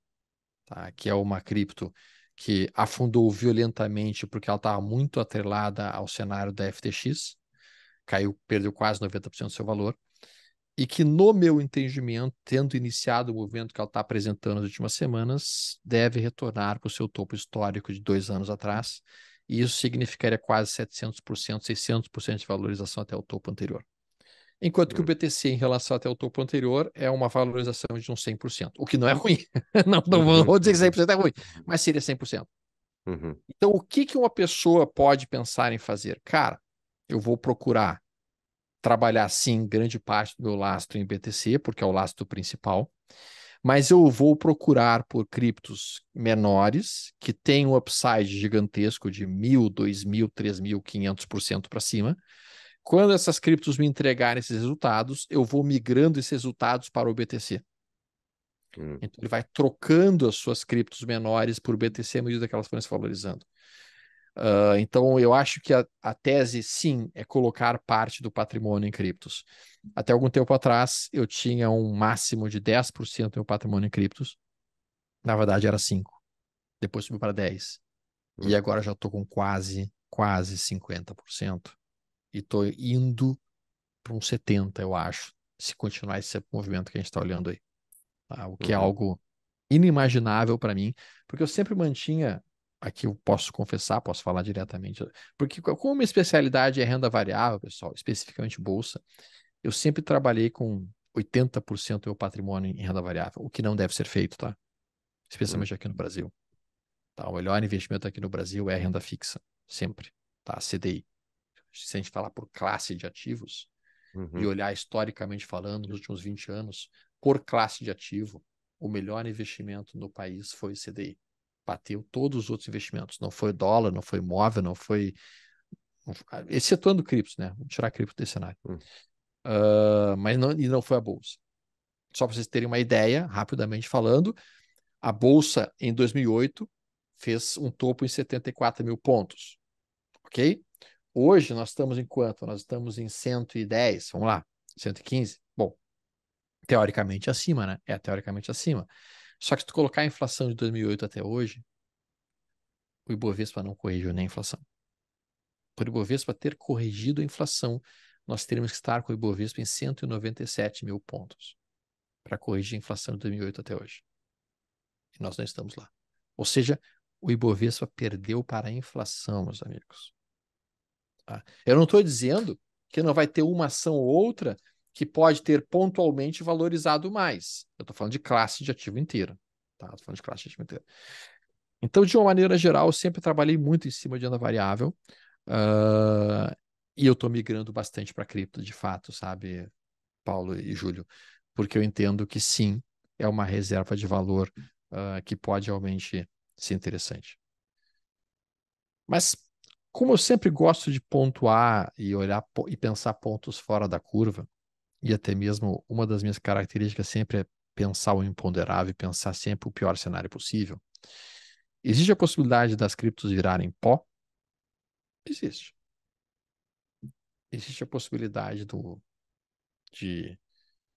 tá? que é uma cripto que afundou violentamente porque ela estava muito atrelada ao cenário da FTX, caiu, perdeu quase 90% do seu valor e que, no meu entendimento, tendo iniciado o movimento que ela está apresentando nas últimas semanas, deve retornar para o seu topo histórico de dois anos atrás, e isso significaria quase 700%, 600% de valorização até o topo anterior. Enquanto que o hum. BTC, em relação até o topo anterior, é uma valorização de uns 100%, o que não é uhum. ruim. não, não vou, uhum. dizer que 100% uhum. é ruim, mas seria 100%. Uhum. Então, o que, que uma pessoa pode pensar em fazer? Cara, eu vou procurar trabalhar sim grande parte do meu lastro em BTC, porque é o lastro principal, mas eu vou procurar por criptos menores que têm um upside gigantesco de mil, dois mil, três mil, quinhentos por cento para cima. Quando essas criptos me entregarem esses resultados, eu vou migrando esses resultados para o BTC. Hum. Então ele vai trocando as suas criptos menores por BTC à medida que elas forem se valorizando. Uh, então, eu acho que a, a, tese, sim, é colocar parte do patrimônio em criptos. Até algum tempo atrás, eu tinha um máximo de 10% do meu patrimônio em criptos. Na verdade, era 5%. Depois subiu para 10%. E hum. agora já estou com quase, quase 50%. E estou indo para um 70%, eu acho, se continuar esse movimento que a gente está olhando aí. Tá? O que é uhum. algo inimaginável para mim, porque eu sempre mantinha aqui eu posso confessar, posso falar diretamente, porque como minha especialidade é renda variável, pessoal, especificamente bolsa, eu sempre trabalhei com 80% do meu patrimônio em renda variável, o que não deve ser feito, tá? Especialmente aqui no Brasil. Tá, o melhor investimento aqui no Brasil é renda fixa, sempre, tá? CDI. Se a gente falar por classe de ativos uhum. e olhar historicamente falando, nos últimos 20 anos, por classe de ativo, o melhor investimento no país foi CDI bateu todos os outros investimentos. Não foi dólar, não foi imóvel, não foi. Excetuando cripto, né? Vamos tirar cripto desse cenário. Hum. Uh, mas não, e não foi a bolsa. Só para vocês terem uma ideia, rapidamente falando, a bolsa em 2008 fez um topo em 74 mil pontos. Ok? Hoje nós estamos em quanto? Nós estamos em 110, vamos lá, 115. Bom, teoricamente acima, né? É teoricamente acima. Só que se tu colocar a inflação de 2008 até hoje, o Ibovespa não corrigiu nem a inflação. Por Ibovespa ter corrigido a inflação, nós teríamos que estar com o Ibovespa em 197 mil pontos para corrigir a inflação de 2008 até hoje. E nós não estamos lá. Ou seja, o Ibovespa perdeu para a inflação, meus amigos. Tá? Eu não estou dizendo que não vai ter uma ação ou outra que pode ter pontualmente valorizado mais. Eu estou falando de classe de ativo inteira. Tá? Estou falando de classe de ativo inteira. Então, de uma maneira geral, eu sempre trabalhei muito em cima de renda variável. Uh, e eu estou migrando bastante para cripto, de fato, sabe, Paulo e Júlio? Porque eu entendo que sim, é uma reserva de valor uh, que pode realmente ser interessante. Mas, como eu sempre gosto de pontuar e olhar e pensar pontos fora da curva, e até mesmo uma das minhas características sempre é pensar o imponderável, e pensar sempre o pior cenário possível. Existe a possibilidade das criptos virarem pó? Existe. Existe a possibilidade do, de,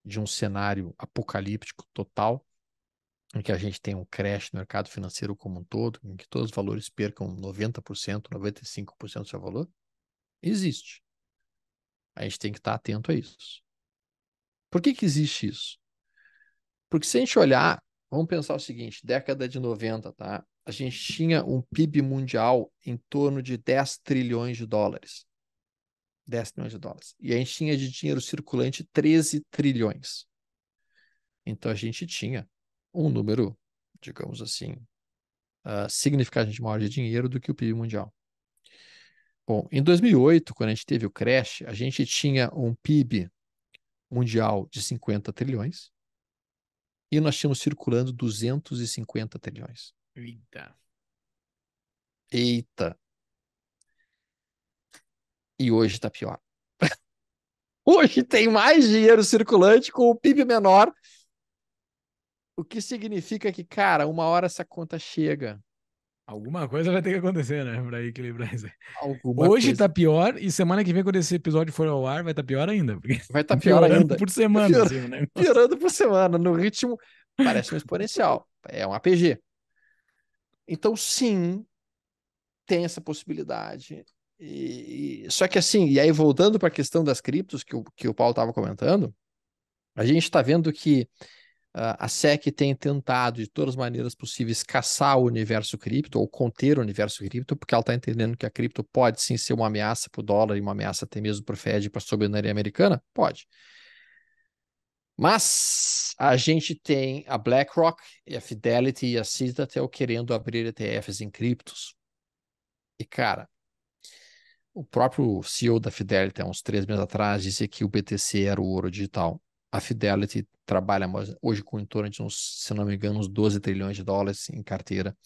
de um cenário apocalíptico total, em que a gente tenha um crash no mercado financeiro como um todo, em que todos os valores percam 90%, 95% do seu valor? Existe. A gente tem que estar atento a isso. Por que, que existe isso? Porque se a gente olhar, vamos pensar o seguinte: década de 90, tá? A gente tinha um PIB mundial em torno de 10 trilhões de dólares. 10 trilhões de dólares. E a gente tinha de dinheiro circulante 13 trilhões. Então a gente tinha um número, digamos assim, uh, significativamente maior de dinheiro do que o PIB mundial. Bom, em 2008, quando a gente teve o crash, a gente tinha um PIB mundial de 50 trilhões e nós tínhamos circulando 250 trilhões. Eita. Eita. E hoje está pior. hoje tem mais dinheiro circulante com o PIB menor. O que significa que, cara, uma hora essa conta chega. Alguma coisa vai ter que acontecer, né? Pra equilibrar isso aí. Alguma Hoje coisa. tá pior e semana que vem, quando esse episódio for ao ar, vai tá pior ainda. Vai tá, tá pior ainda. por semana. assim, né? Piorando por semana, no ritmo. Parece um exponencial. É um APG. Então, sim, tem essa possibilidade. E, só que assim, e aí voltando para a questão das criptos que o, que o Paulo estava comentando, a gente está vendo que ah, a SEC tem tentado, de todas as maneiras possíveis, caçar o universo cripto ou conter o universo cripto, porque ela está entendendo que a cripto pode sim ser uma ameaça para o dólar e uma ameaça até mesmo para o Fed para a soberania americana? Pode. Mas a gente tem a BlackRock, a Fidelity e a Citadel querendo abrir ETFs em criptos. E, cara, o próprio CEO da Fidelity, há uns três meses atrás, disse que o BTC era o ouro digital. A Fidelity trabalha hoje com em torno de uns, se não me engano, uns 12 trilhões de dólares em carteira.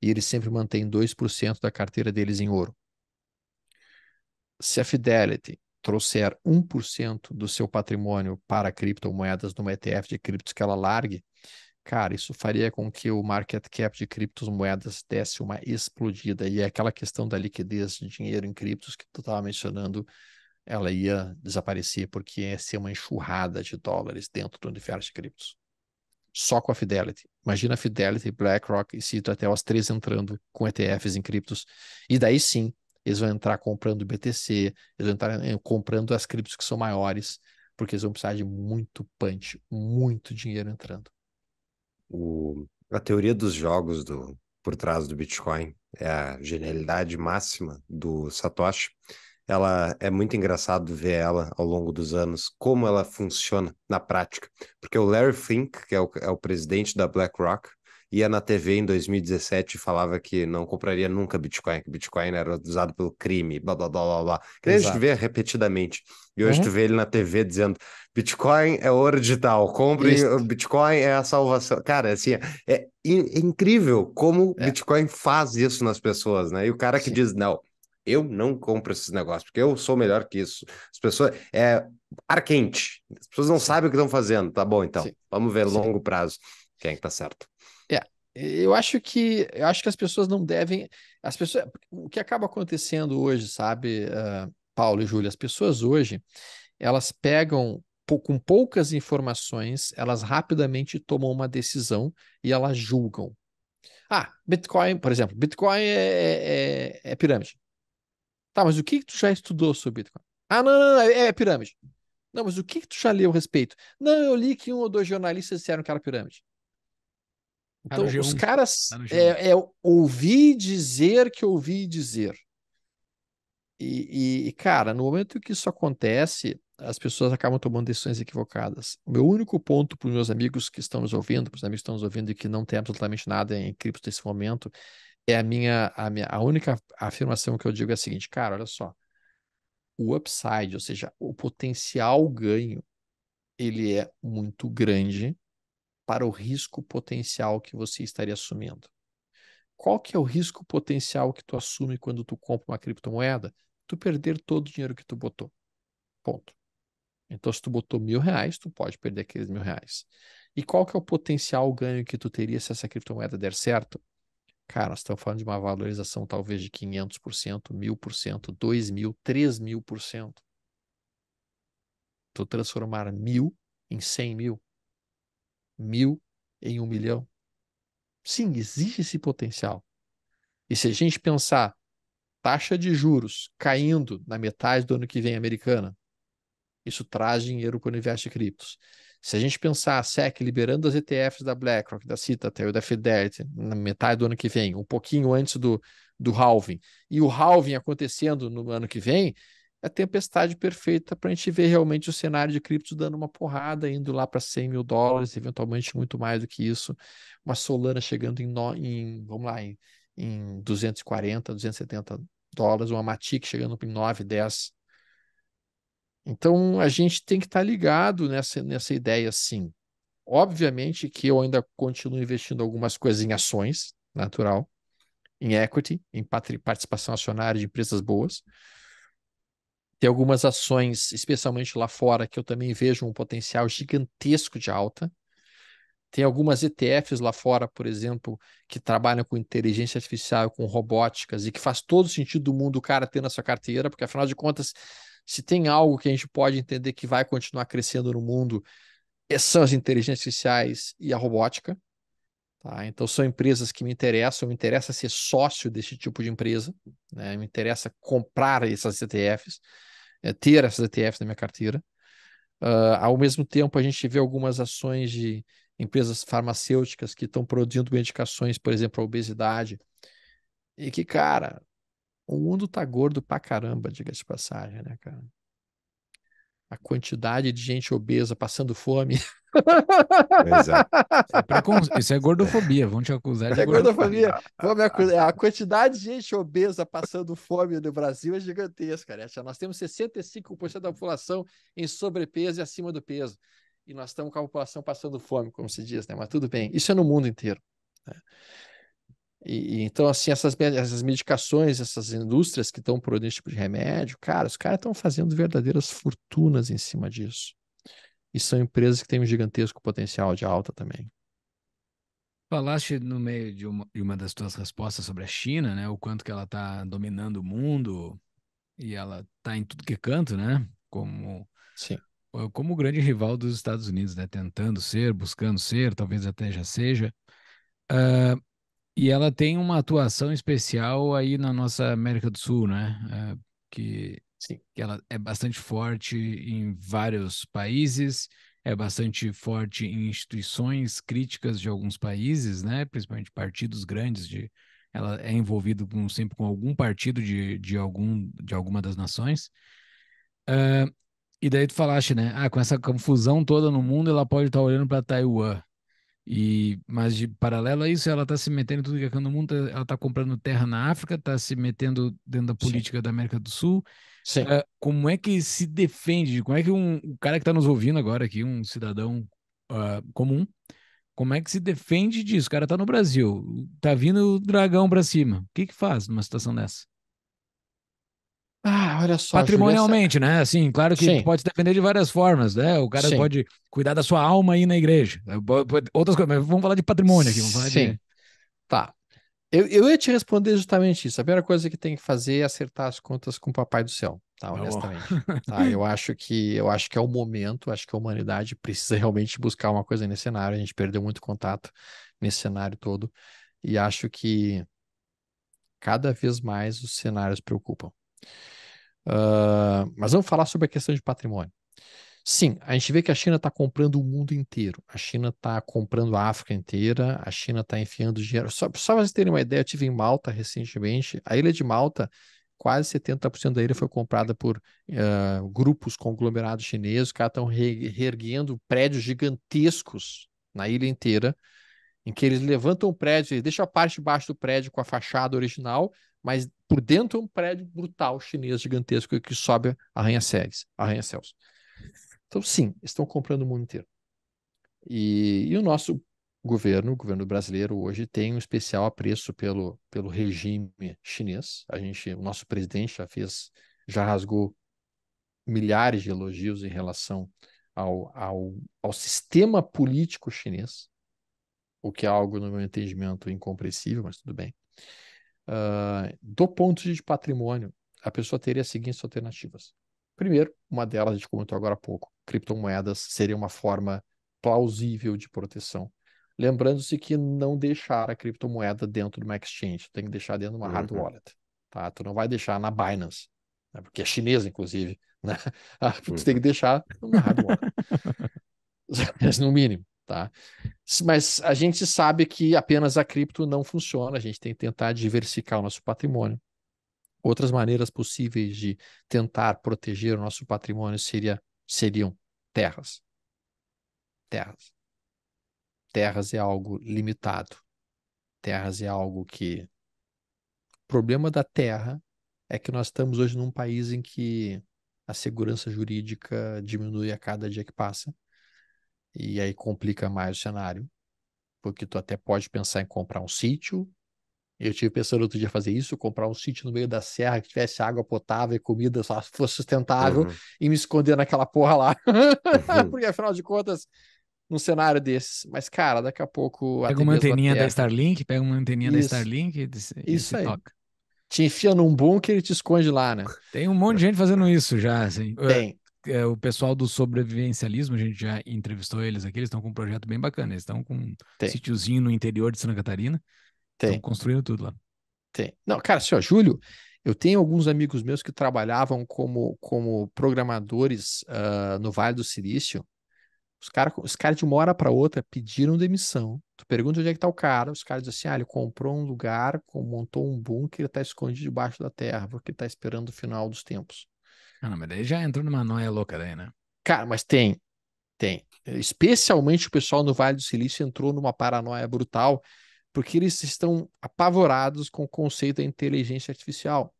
E eles sempre mantêm 2% da carteira deles em ouro. Se a Fidelity trouxer 1% do seu patrimônio para criptomoedas numa ETF de criptos que ela largue, cara, isso faria com que o market cap de criptomoedas desse uma explodida. E é aquela questão da liquidez de dinheiro em criptos que tu estava mencionando ela ia desaparecer porque ia ser uma enxurrada de dólares dentro do universo de criptos. Só com a Fidelity. Imagina a Fidelity, BlackRock e até as três entrando com ETFs em criptos. E daí sim, eles vão entrar comprando BTC, eles vão entrar eh, comprando as criptos que são maiores, porque eles vão precisar de muito punch, muito dinheiro entrando. O, a teoria dos jogos do, por trás do Bitcoin é a genialidade máxima do Satoshi ela é muito engraçado ver ela ao longo dos anos, como ela funciona na prática. Porque o Larry Fink, que é o, é o presidente da BlackRock, ia na TV em 2017 e falava que não compraria nunca Bitcoin, que Bitcoin era usado pelo crime, blá blá blá blá blá. Que a gente vê repetidamente. E hoje uhum. tu vê ele na TV dizendo: Bitcoin é ouro digital, compre Isso. Bitcoin é a salvação. Cara, assim, é, é, é incrível como é. Bitcoin faz isso nas pessoas, né? E o cara que Sim. diz: não, eu não compro esses negócios, porque eu sou melhor que isso. As pessoas. É ar quente. As pessoas não sabem o que estão fazendo. Tá bom, então. Sim. Vamos ver Sim. longo prazo quem é que tá certo. É. Eu acho que eu acho que as pessoas não devem. As pessoas, o que acaba acontecendo hoje, sabe, uh, Paulo e Júlia, as pessoas hoje elas pegam com poucas informações, elas rapidamente tomam uma decisão e elas julgam. Ah, Bitcoin, por exemplo, Bitcoin é, é, é, é pirâmide. Tá, mas o que, que tu já estudou sobre Bitcoin? Ah, não, não, não é, é, pirâmide. Não, mas o que, que tu já leu a respeito? Não, eu li que um ou dois jornalistas disseram que era pirâmide. Tá então, tá os caras tá é, é dizer que ouvi dizer. E, e, cara, no momento que isso acontece, as pessoas acabam tomando decisões equivocadas. O meu único ponto para os meus amigos que estão nos ouvindo, para os amigos que estão nos ouvindo e que não têm absolutamente nada em cripto nesse momento, é a minha, a minha a única afirmação que eu digo é a seguinte, cara, olha só. O upside, ou seja, o potencial ganho, ele é muito grande para o risco potencial que você estaria assumindo. Qual que é o risco potencial que tu assume quando tu compra uma criptomoeda? Tu perder todo o dinheiro que tu botou. Ponto. Então, se tu botou mil reais, tu pode perder aqueles mil reais. E qual que é o potencial ganho que tu teria se essa criptomoeda der certo? Cara, estão falando de uma valorização talvez de 500%, 1000%, 2000%, 3000%. Tu transformar mil em 100 mil, mil em um milhão. Sim, existe esse potencial. E se a gente pensar taxa de juros caindo na metade do ano que vem americana, isso traz dinheiro para o universo de criptos. Se a gente pensar a SEC liberando as ETFs da BlackRock, da Citadel, da Fidelity na metade do ano que vem, um pouquinho antes do, do halving, e o halving acontecendo no ano que vem, é a tempestade perfeita para a gente ver realmente o cenário de cripto dando uma porrada, indo lá para 100 mil dólares, eventualmente muito mais do que isso. Uma Solana chegando em, no, em vamos lá, em, em 240, 270 dólares, uma Matic chegando em 9, 10 então a gente tem que estar tá ligado nessa, nessa ideia sim. Obviamente que eu ainda continuo investindo algumas coisas em ações, natural, em equity, em participação acionária de empresas boas. Tem algumas ações, especialmente lá fora, que eu também vejo um potencial gigantesco de alta. Tem algumas ETFs lá fora, por exemplo, que trabalham com inteligência artificial, com robóticas, e que faz todo sentido do mundo o cara ter na sua carteira, porque afinal de contas, se tem algo que a gente pode entender que vai continuar crescendo no mundo, é, são as inteligências artificiais e a robótica. Tá? Então, são empresas que me interessam, me interessa ser sócio desse tipo de empresa, né? me interessa comprar essas ETFs, é, ter essas ETFs na minha carteira. Uh, ao mesmo tempo, a gente vê algumas ações de empresas farmacêuticas que estão produzindo medicações, por exemplo, a obesidade, e que, cara, o mundo tá gordo pra caramba, diga-se de passagem, né, cara? A quantidade de gente obesa passando fome. Exato. É, é Isso é gordofobia, vão te acusar de é gordofobia. gordofobia. Vamos acusar. A quantidade de gente obesa passando fome no Brasil é gigantesca. Né? Nós temos 65% da população em sobrepeso e acima do peso. E nós estamos com a população passando fome, como se diz, né? mas tudo bem. Isso é no mundo inteiro. Né? E, e, então, assim, essas, essas medicações, essas indústrias que estão produzindo esse tipo de remédio, cara, os caras estão fazendo verdadeiras fortunas em cima disso. E são empresas que têm um gigantesco potencial de alta também. Falaste no meio de uma, de uma das tuas respostas sobre a China, né? O quanto que ela está dominando o mundo e ela está em tudo que é canto, né? Como Sim como o grande rival dos Estados Unidos, né? Tentando ser, buscando ser, talvez até já seja. Uh, e ela tem uma atuação especial aí na nossa América do Sul, né? É, que, Sim. que ela é bastante forte em vários países, é bastante forte em instituições críticas de alguns países, né? Principalmente partidos grandes de ela é envolvida com, sempre com algum partido de, de, algum, de alguma das nações. Uh, e daí tu falaste, né? Ah, com essa confusão toda no mundo, ela pode estar tá olhando para Taiwan. E, mas de paralelo a isso, ela está se metendo em tudo que é canto do mundo, tá, ela está comprando terra na África, está se metendo dentro da política Sim. da América do Sul. Uh, como é que se defende? Como é que um, o cara que está nos ouvindo agora aqui, um cidadão uh, comum, como é que se defende disso? O cara está no Brasil, está vindo o dragão para cima. O que que faz numa situação dessa? Ah, olha só. Patrimonialmente, né? Assim, claro que Sim. pode se defender de várias formas, né? O cara Sim. pode cuidar da sua alma aí na igreja. Outras coisas, mas vamos falar de patrimônio aqui. Vamos falar Sim. De... Tá. Eu, eu ia te responder justamente isso. A primeira coisa que tem que fazer é acertar as contas com o Papai do Céu, tá? tá Honestamente. tá? Eu acho que eu acho que é o momento, acho que a humanidade precisa realmente buscar uma coisa nesse cenário. A gente perdeu muito contato nesse cenário todo. E acho que cada vez mais os cenários preocupam. Uh, mas vamos falar sobre a questão de patrimônio. Sim, a gente vê que a China está comprando o mundo inteiro. A China está comprando a África inteira, a China está enfiando dinheiro. Só, só para vocês terem uma ideia, eu estive em Malta recentemente. A ilha de Malta, quase 70% da ilha foi comprada por uh, grupos conglomerados chineses. Os caras estão re reerguendo prédios gigantescos na ilha inteira, em que eles levantam o prédio, deixam a parte de baixo do prédio com a fachada original, mas por dentro é um prédio brutal chinês gigantesco que sobe arranha-céus. Arranha -céus. Então, sim, estão comprando o mundo inteiro. E, e, o nosso governo, o governo brasileiro, hoje tem um especial apreço pelo, pelo regime chinês. A gente, o nosso presidente já fez, já rasgou milhares de elogios em relação ao, ao, ao sistema político chinês, o que é algo, no meu entendimento, incompreensível, mas tudo bem uh, do ponto de patrimônio, a pessoa teria as seguintes alternativas. Primeiro, uma delas, a gente comentou agora há pouco, criptomoedas seria uma forma plausível de proteção. Lembrando-se que não deixar a criptomoeda dentro de uma exchange, tem que deixar dentro de uma hard uhum. wallet. Tá? Tu não vai deixar na Binance, né? porque é chinesa, inclusive. Né? Ah, tu tem que uhum. deixar na hard wallet. no mínimo tá? Mas a gente sabe que apenas a cripto não funciona, a gente tem que tentar diversificar o nosso patrimônio. Outras maneiras possíveis de tentar proteger o nosso patrimônio seria, seriam terras. Terras. Terras é algo limitado. Terras é algo que. O problema da terra é que nós estamos hoje num país em que a segurança jurídica diminui a cada dia que passa e aí complica mais o cenário, porque tu até pode pensar em comprar um sítio. Eu tive pensando outro dia fazer isso, comprar um sítio no meio da serra que tivesse água potável e comida, só fosse sustentável, uhum. e me esconder naquela porra lá. Uhum. porque afinal de contas, num cenário desses. Mas, cara, daqui a pouco. Pega uma anteninha da Starlink, pega uma anteninha isso. da Starlink e, e isso aí. toca te enfia num bunker e te esconde lá, né? Tem um monte de gente fazendo isso já, assim. Tem é, o pessoal do sobrevivencialismo, a gente já entrevistou eles aqui, eles estão com um projeto bem bacana. Eles estão com um sítiozinho no interior de Santa Catarina. Estão construindo tudo lá. Tem. Não, cara, assim, Júlio, eu tenho alguns amigos meus que trabalhavam como, como programadores uh, no Vale do Silício. Os caras os cara de uma hora para outra pediram demissão. Tu pergunta onde é que tá o cara, os caras dizem assim: ah, ele comprou um lugar, montou um bunker, ele tá escondido debaixo da terra, porque está tá esperando o final dos tempos. Ah, não, mas daí já entrou numa noia louca daí, né? Cara, mas tem, tem. Especialmente o pessoal no Vale do Silício entrou numa paranoia brutal, porque eles estão apavorados com o conceito da inteligência artificial.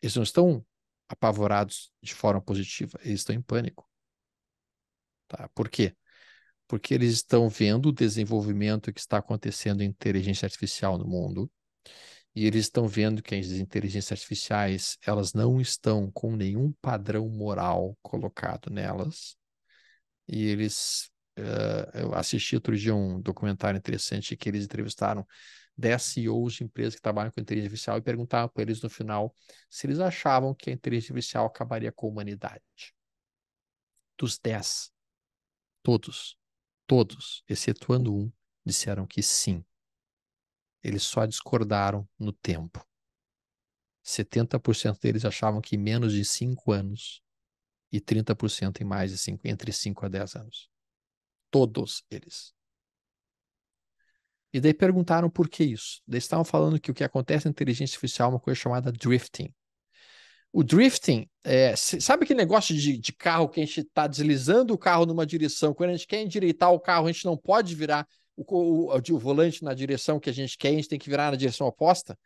Eles não estão apavorados de forma positiva, eles estão em pânico. Tá? Por quê? Porque eles estão vendo o desenvolvimento que está acontecendo em inteligência artificial no mundo e eles estão vendo que as inteligências artificiais elas não estão com nenhum padrão moral colocado nelas e eles uh, eu assisti outro dia um documentário interessante que eles entrevistaram 10 CEOs de empresas que trabalham com inteligência artificial e perguntavam para eles no final se eles achavam que a inteligência artificial acabaria com a humanidade dos 10 todos todos excetuando um disseram que sim eles só discordaram no tempo. 70% deles achavam que menos de 5 anos e 30% em mais de 5, entre 5 a 10 anos. Todos eles. E daí perguntaram por que isso. Eles estavam falando que o que acontece na inteligência artificial é uma coisa chamada drifting. O drifting, é, sabe aquele negócio de, de carro que a gente está deslizando o carro numa direção? Quando a gente quer endireitar o carro, a gente não pode virar o, o, o volante na direção que a gente quer, a gente tem que virar na direção oposta.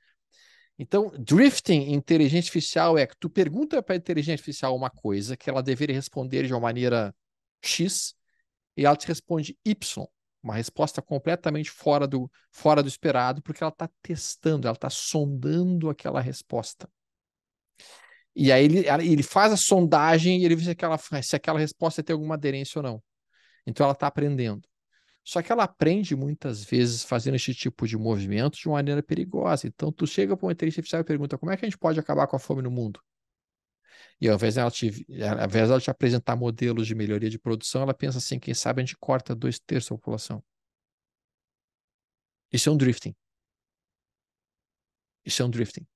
Então, drifting inteligência artificial é que tu pergunta para a inteligência artificial uma coisa que ela deveria responder de uma maneira X e ela te responde Y. Uma resposta completamente fora do, fora do esperado, porque ela está testando, ela está sondando aquela resposta. E aí ele, ele faz a sondagem e ele vê se aquela, se aquela resposta tem alguma aderência ou não. Então ela está aprendendo. Só que ela aprende muitas vezes fazendo esse tipo de movimento de uma maneira perigosa. Então, tu chega para uma inteligência artificial e pergunta como é que a gente pode acabar com a fome no mundo? E ao invés, dela te, eh, ao invés dela te apresentar modelos de melhoria de produção, ela pensa assim: quem sabe a gente corta dois terços da população. Isso é um drifting. Isso é um drifting.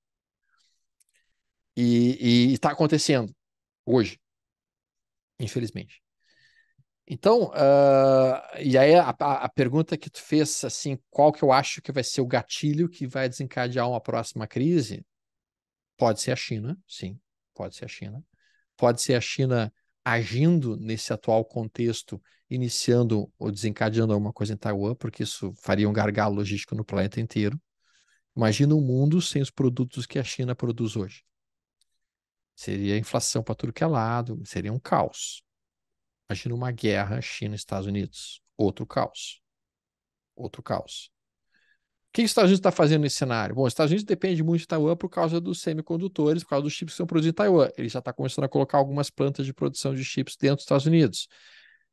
E está acontecendo hoje, infelizmente. Então, uh, e aí a, a, pergunta que tu fez, assim, qual que eu acho que vai ser o gatilho que vai desencadear uma próxima crise? Pode ser a China, sim, pode ser a China. Pode ser a China agindo nesse atual contexto, iniciando ou desencadeando alguma coisa em Taiwan, porque isso faria um gargalo logístico no planeta inteiro. Imagina um mundo sem os produtos que a China produz hoje. Seria inflação para tudo que é lado, seria um caos. Imagina é uma guerra China-Estados Unidos. Outro caos. Outro caos. O que os Estados Unidos está fazendo nesse cenário? Bom, os Estados Unidos depende muito de Taiwan por causa dos semicondutores, por causa dos chips que são produzidos em Taiwan. Ele já está começando a colocar algumas plantas de produção de chips dentro dos Estados Unidos. O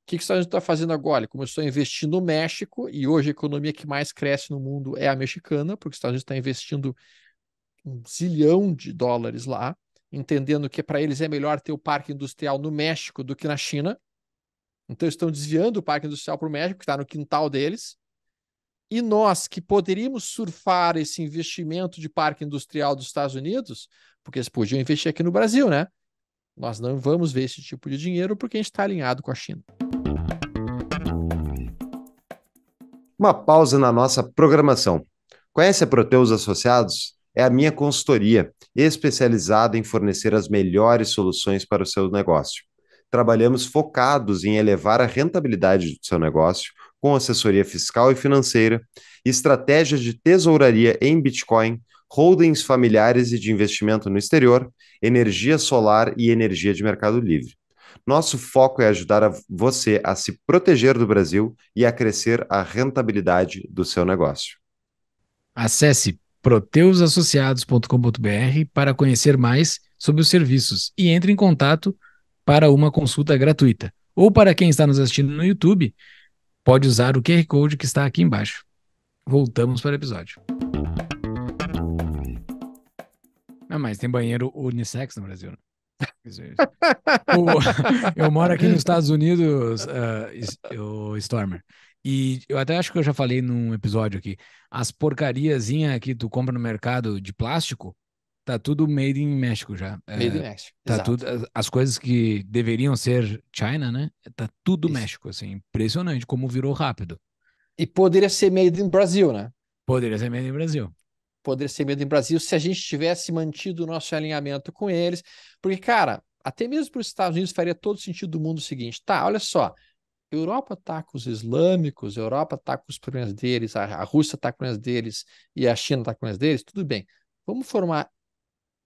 que, os Estados Unidos está fazendo agora? Ele começou a investir no México e hoje a economia que mais cresce no mundo é a mexicana, porque os Estados Unidos está investindo um zilhão de dólares lá, entendendo que para eles é melhor ter o parque industrial no México do que na China. Então eles estão desviando o parque industrial para o México, que está no quintal deles. E nós que poderíamos surfar esse investimento de parque industrial dos Estados Unidos, porque eles podiam investir aqui no Brasil, né? Nós não vamos ver esse tipo de dinheiro porque a gente está alinhado com a China. Uma pausa na nossa programação. Conhece a Proteus Associados? É a minha consultoria, especializada em fornecer as melhores soluções para o seu negócio trabalhamos focados em elevar a rentabilidade do seu negócio com assessoria fiscal e financeira, estratégias de tesouraria em Bitcoin, holdings familiares e de investimento no exterior, energia solar e energia de mercado livre. Nosso foco é ajudar a você a se proteger do Brasil e a crescer a rentabilidade do seu negócio. Acesse proteusassociados.com.br para conhecer mais sobre os serviços e entre em contato para uma consulta gratuita. Ou para quem está nos assistindo no YouTube, pode usar o QR Code que está aqui embaixo. Voltamos para o episódio. Ah, mas tem banheiro unissex no Brasil, né? eu moro aqui nos Estados Unidos, uh, Stormer. E eu até acho que eu já falei num episódio aqui. As porcariazinhas que tu compra no mercado de plástico, Tá tudo made in México já. É, made é, in México. Tá Exato. tudo, as coisas que deveriam ser China, né? Tá tudo Isso. México, assim. Impressionante como virou rápido. E poderia ser made in Brasil, né? Poderia ser made in Brasil. Poderia ser made in Brasil se a gente tivesse mantido o nosso alinhamento com eles. Porque, cara, até mesmo para os Estados Unidos faria todo sentido do mundo o seguinte: tá, olha só. Europa está com os islâmicos, a Europa está com os problemas deles, a, a Rússia está com os deles e a China está com os deles, tudo bem. Vamos formar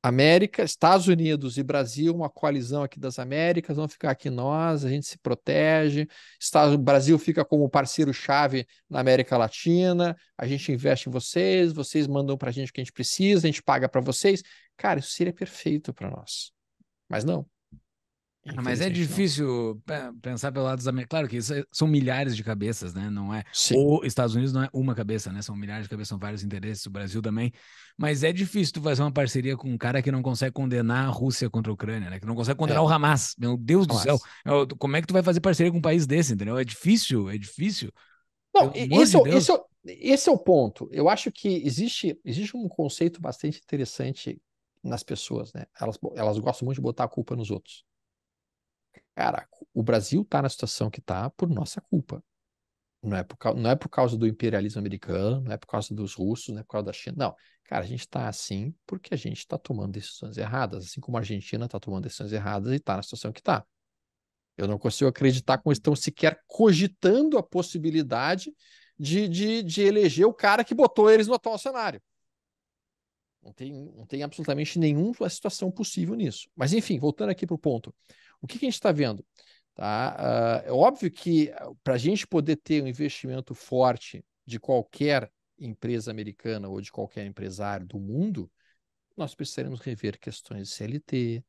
América, Estados Unidos e Brasil, uma coalizão aqui das Américas, vão ficar aqui nós, a gente se protege. Estado, Brasil fica como parceiro-chave na América Latina, a gente investe em vocês, vocês mandam para a gente o que a gente precisa, a gente paga para vocês. Cara, isso seria perfeito para nós. Mas não. Ah, mas é difícil não. pensar pelo lado dos americanos. Claro que isso é, são milhares de cabeças, né? Não é. Sim. Ou Estados Unidos não é uma cabeça, né? São milhares de cabeças, são vários interesses, o Brasil também. Mas é difícil tu fazer uma parceria com um cara que não consegue condenar a Rússia contra a Ucrânia, né? Que não consegue condenar é. o Hamas. Meu Deus do céu. É como é que tu vai fazer parceria com um país desse, entendeu? É difícil, é difícil. Não, isso, de isso, é é esse é o ponto. Eu acho que existe, existe um conceito bastante interessante nas pessoas, né? Elas, elas gostam muito de botar a culpa nos outros cara, o Brasil está na situação que está por nossa culpa. Não é por, não é por causa do imperialismo americano, não é por causa dos russos, não é por causa da China. Não. Cara, a gente está assim porque a gente está tomando decisões erradas, assim como a Argentina está tomando decisões erradas e está na situação que está. Eu não consigo acreditar como estão sequer cogitando a possibilidade de, de, de eleger o cara que botou eles no atual cenário. Não tem, não tem absolutamente nenhuma situação possível nisso. Mas, enfim, voltando aqui para o ponto. O que, que a gente está vendo? Tá? Uh, é óbvio que ah, para a gente poder ter um investimento forte de qualquer empresa americana ou de qualquer empresário do mundo, nós precisaremos rever questões de CLT,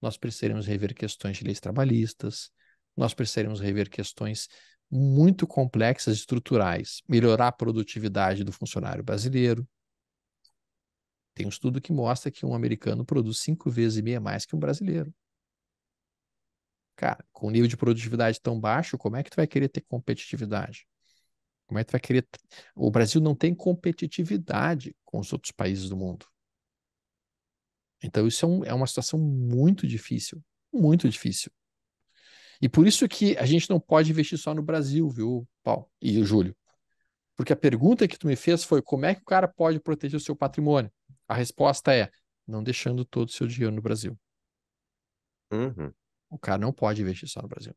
nós precisaremos rever questões de leis trabalhistas, nós precisaremos rever questões muito complexas estruturais, melhorar a produtividade do funcionário brasileiro. Tem um estudo que mostra que um americano produz cinco vezes e meia mais que um brasileiro. Cara, com um nível de produtividade tão baixo, como é que tu vai querer ter competitividade? Como é que tu vai querer. O Brasil não tem competitividade com os outros países do mundo. Então, isso é, um, é uma situação muito difícil. Muito difícil. E por isso que a gente não pode investir só no Brasil, viu, Paulo e o Júlio? Porque a pergunta que tu me fez foi como é que o cara pode proteger o seu patrimônio? A resposta é não deixando todo o seu dinheiro no Brasil. Uhum. O cara não pode investir só no Brasil.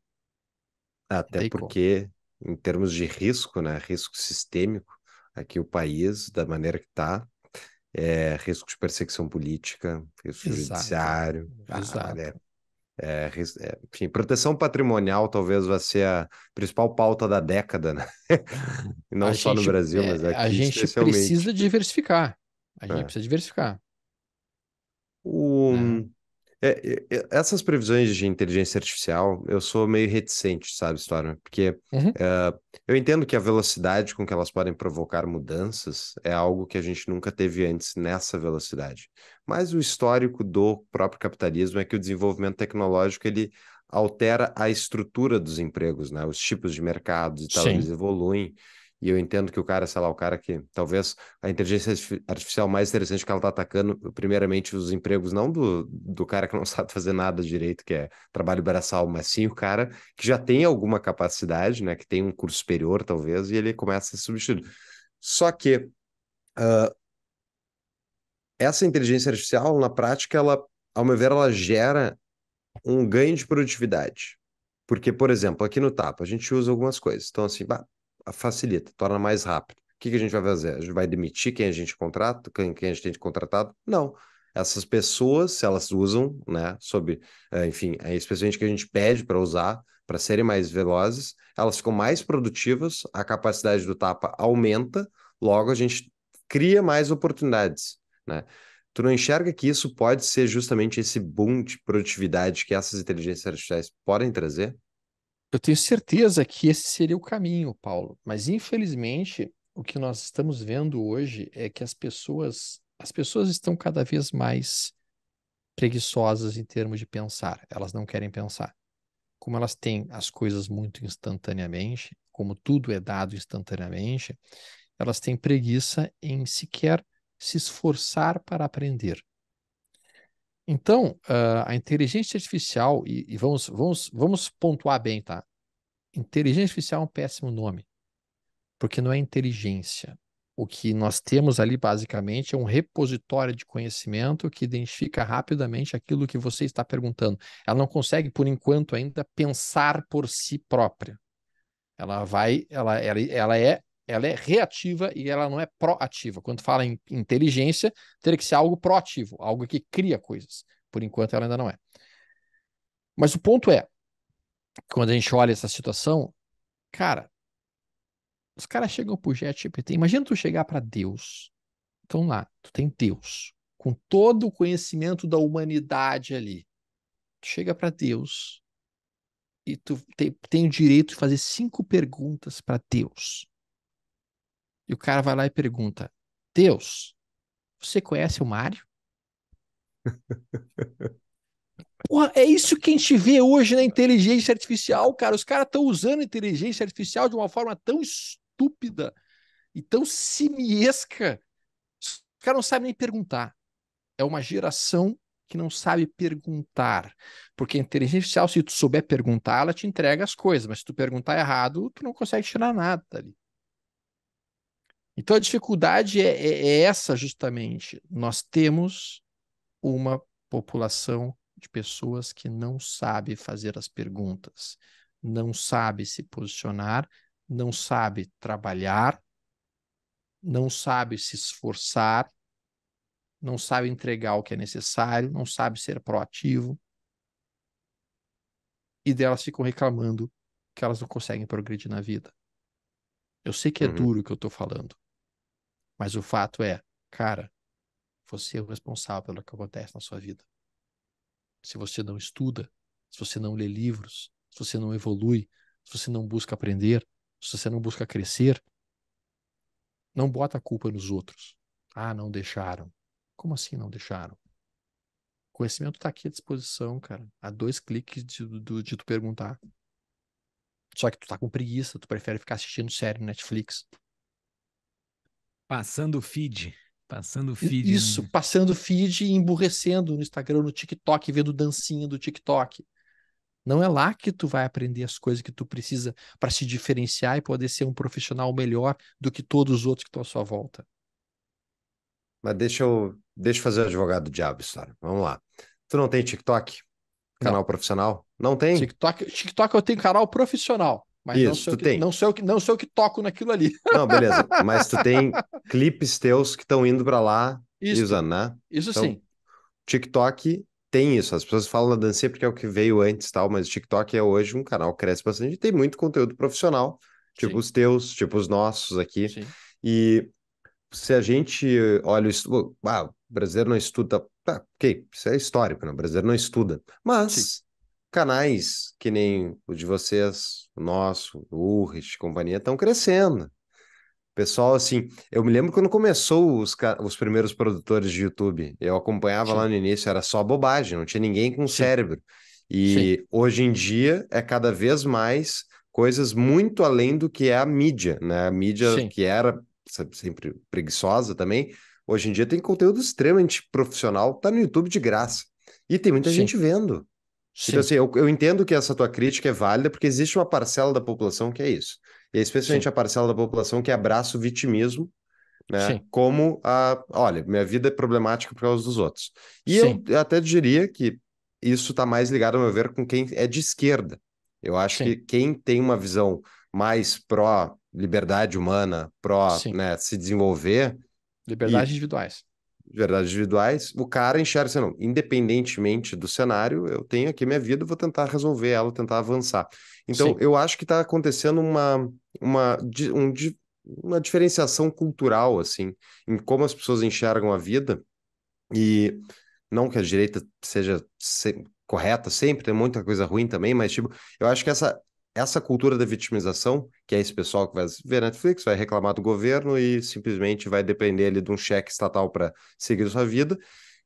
Até porque, como. em termos de risco, né? Risco sistêmico, aqui o país, da maneira que está, é, risco de perseguição política, risco Exato. judiciário. Exato. Ah, né, é, é, enfim, proteção patrimonial talvez vai ser a principal pauta da década, né? não a só gente, no Brasil, é, mas aqui A gente especialmente. precisa diversificar. A gente é. precisa diversificar. O... Né? É, é, essas previsões de inteligência artificial, eu sou meio reticente, sabe, história? Porque uhum. Eh, eu entendo que a velocidade com que elas podem provocar mudanças é algo que a gente nunca teve antes nessa velocidade. Mas o histórico do próprio capitalismo é que o desenvolvimento tecnológico ele altera a estrutura dos empregos, né? Os tipos de mercados e tal, Sim. eles evoluem. E eu entendo que o cara, sei lá, o cara que talvez a inteligência artificial mais interessante que ela está atacando, primeiramente, os empregos não do, do cara que não sabe fazer nada direito, que é trabalho braçal, mas sim o cara que já tem alguma capacidade, né? Que tem um curso superior, talvez, e ele começa a ser substituído. Só que uh, essa inteligência artificial, na prática, ela, ao meu ver, ela gera um ganho de produtividade. Porque, por exemplo, aqui no TAPA, a gente usa algumas coisas. Então, assim, bah, facilita, torna mais rápido. O que, que a gente vai fazer? A gente vai demitir quem a gente contrata, quem, quem a gente tem contratado? Não. Essas pessoas, se elas usam, né, sob, eh, enfim, é especialmente que a gente pede para usar, para serem mais velozes, elas ficam mais produtivas, a capacidade do tapa aumenta, logo a gente cria mais oportunidades, né? Tu não enxerga que isso pode ser justamente esse boom de produtividade que essas inteligências artificiais podem trazer? Eu tenho certeza que esse seria o caminho, Paulo, mas infelizmente o que nós estamos vendo hoje é que as pessoas, as pessoas estão cada vez mais preguiçosas em termos de pensar. Elas não querem pensar. Como elas têm as coisas muito instantaneamente, como tudo é dado instantaneamente, elas têm preguiça em sequer se esforçar para aprender. Então, ah, a inteligência artificial, e, e vamos, vamos, vamos pontuar bem, tá? Inteligência artificial é um péssimo nome, porque não é inteligência. O que nós temos ali, basicamente, é um repositório de conhecimento que identifica rapidamente aquilo que você está perguntando. Ela não consegue, por enquanto, ainda pensar por si própria. Ela vai, ela, ela, ela é ela é reativa e ela não é proativa. Quando fala em inteligência, teria que ser algo proativo, algo que cria coisas. Por enquanto, ela ainda não é. Mas o ponto é, quando a gente olha essa situação, cara, os caras chegam pro ChatGPT. Imagina tu chegar para Deus. Então lá, tu tem Deus, com todo o conhecimento da humanidade ali. Tu chega para Deus e tu tem, tem o direito de fazer cinco perguntas para Deus. E o cara vai lá e pergunta: Deus, você conhece o Mário? Porra, é isso que a gente vê hoje na inteligência artificial, cara. Os caras estão usando inteligência artificial de uma forma tão estúpida e tão simiesca. Os caras não sabem nem perguntar. É uma geração que não sabe perguntar. Porque a inteligência artificial, se tu souber perguntar, ela te entrega as coisas, mas se tu perguntar errado, tu não consegue tirar nada ali. Então a dificuldade é, é, é, essa justamente. Nós temos uma população de pessoas que não sabe fazer as perguntas, não sabe se posicionar, não sabe trabalhar, não sabe se esforçar, não sabe entregar o que é necessário, não sabe ser proativo. E delas ficam reclamando que elas não conseguem progredir na vida. Eu sei que é uhum. duro o que eu estou falando. Mas o fato é, cara, você é o responsável pelo que acontece na sua vida. Se você não estuda, se você não lê livros, se você não evolui, se você não busca aprender, se você não busca crescer, não bota a culpa nos outros. Ah, não deixaram. Como assim não deixaram? O conhecimento está aqui à disposição, cara. Há dois cliques de, de, de tu perguntar. Só que tu tá com preguiça, tu prefere ficar assistindo série no Netflix. Passando feed. Passando feed. Né? Isso, né? passando feed e emburrecendo no Instagram, no TikTok, vendo dancinha do TikTok. Não é lá que tu vai aprender as coisas que tu precisa para se diferenciar e poder ser um profissional melhor do que todos os outros que estão à sua volta. Mas deixa eu, deixa eu fazer o advogado do diabo, história. Vamos lá. Tu não tem TikTok? Canal não. profissional? Não tem? TikTok, TikTok eu tenho canal profissional. Mas Isso, não sou tu que, tem. Não sou, eu que, não sou eu que toco naquilo ali. Não, beleza. Mas tu tem clipes teus que estão indo para lá isso, e usando, né? Isso então, sim. TikTok tem isso. As pessoas falam da dancinha porque é o que veio antes tal, mas o TikTok é hoje um canal que cresce bastante e tem muito conteúdo profissional, tipo sim. os teus, tipo os nossos aqui. Sim. E se a gente olha o estudo, ah, o brasileiro não estuda, ah, ok, isso é histórico, né? O brasileiro não estuda, mas... Sim canais que nem o de vocês, o nosso, o urris, companhia, estão crescendo. Pessoal, assim, eu me lembro quando começou os, os primeiros produtores de YouTube. Eu acompanhava Sim. lá no início, era só bobagem, não tinha ninguém com Sim. cérebro. E Sim. hoje em dia é cada vez mais coisas muito além do que é a mídia, né? A mídia que era sempre preguiçosa também, hoje em dia tem conteúdo extremamente profissional, tá no YouTube de graça. E tem muita gente vendo. Então, Sim. Então, assim, eu, eu, entendo que essa tua crítica é válida, porque existe uma parcela da população que é isso. E especialmente Sim. a parcela da população que abraça o vitimismo, né? Sim. Como a, olha, minha vida é problemática por causa dos outros. E eu, eu até diria que isso está mais ligado, ao meu ver, com quem é de esquerda. Eu acho que quem tem uma visão mais pró liberdade humana, pró né, se desenvolver. Liberdades individuais verdades individuais, o cara enxerga assim, não, independentemente do cenário, eu tenho aqui minha vida, vou tentar resolver ela, tentar avançar. Então, Sim. eu acho que está acontecendo uma, uma, um, uma diferenciação cultural, assim, em como as pessoas enxergam a vida, e não que a direita seja se, correta sempre, tem muita coisa ruim também, mas, tipo, eu acho que essa essa cultura da vitimização, que é esse pessoal que vai ver Netflix, vai reclamar do governo e simplesmente vai depender ali de um cheque estatal para seguir sua vida.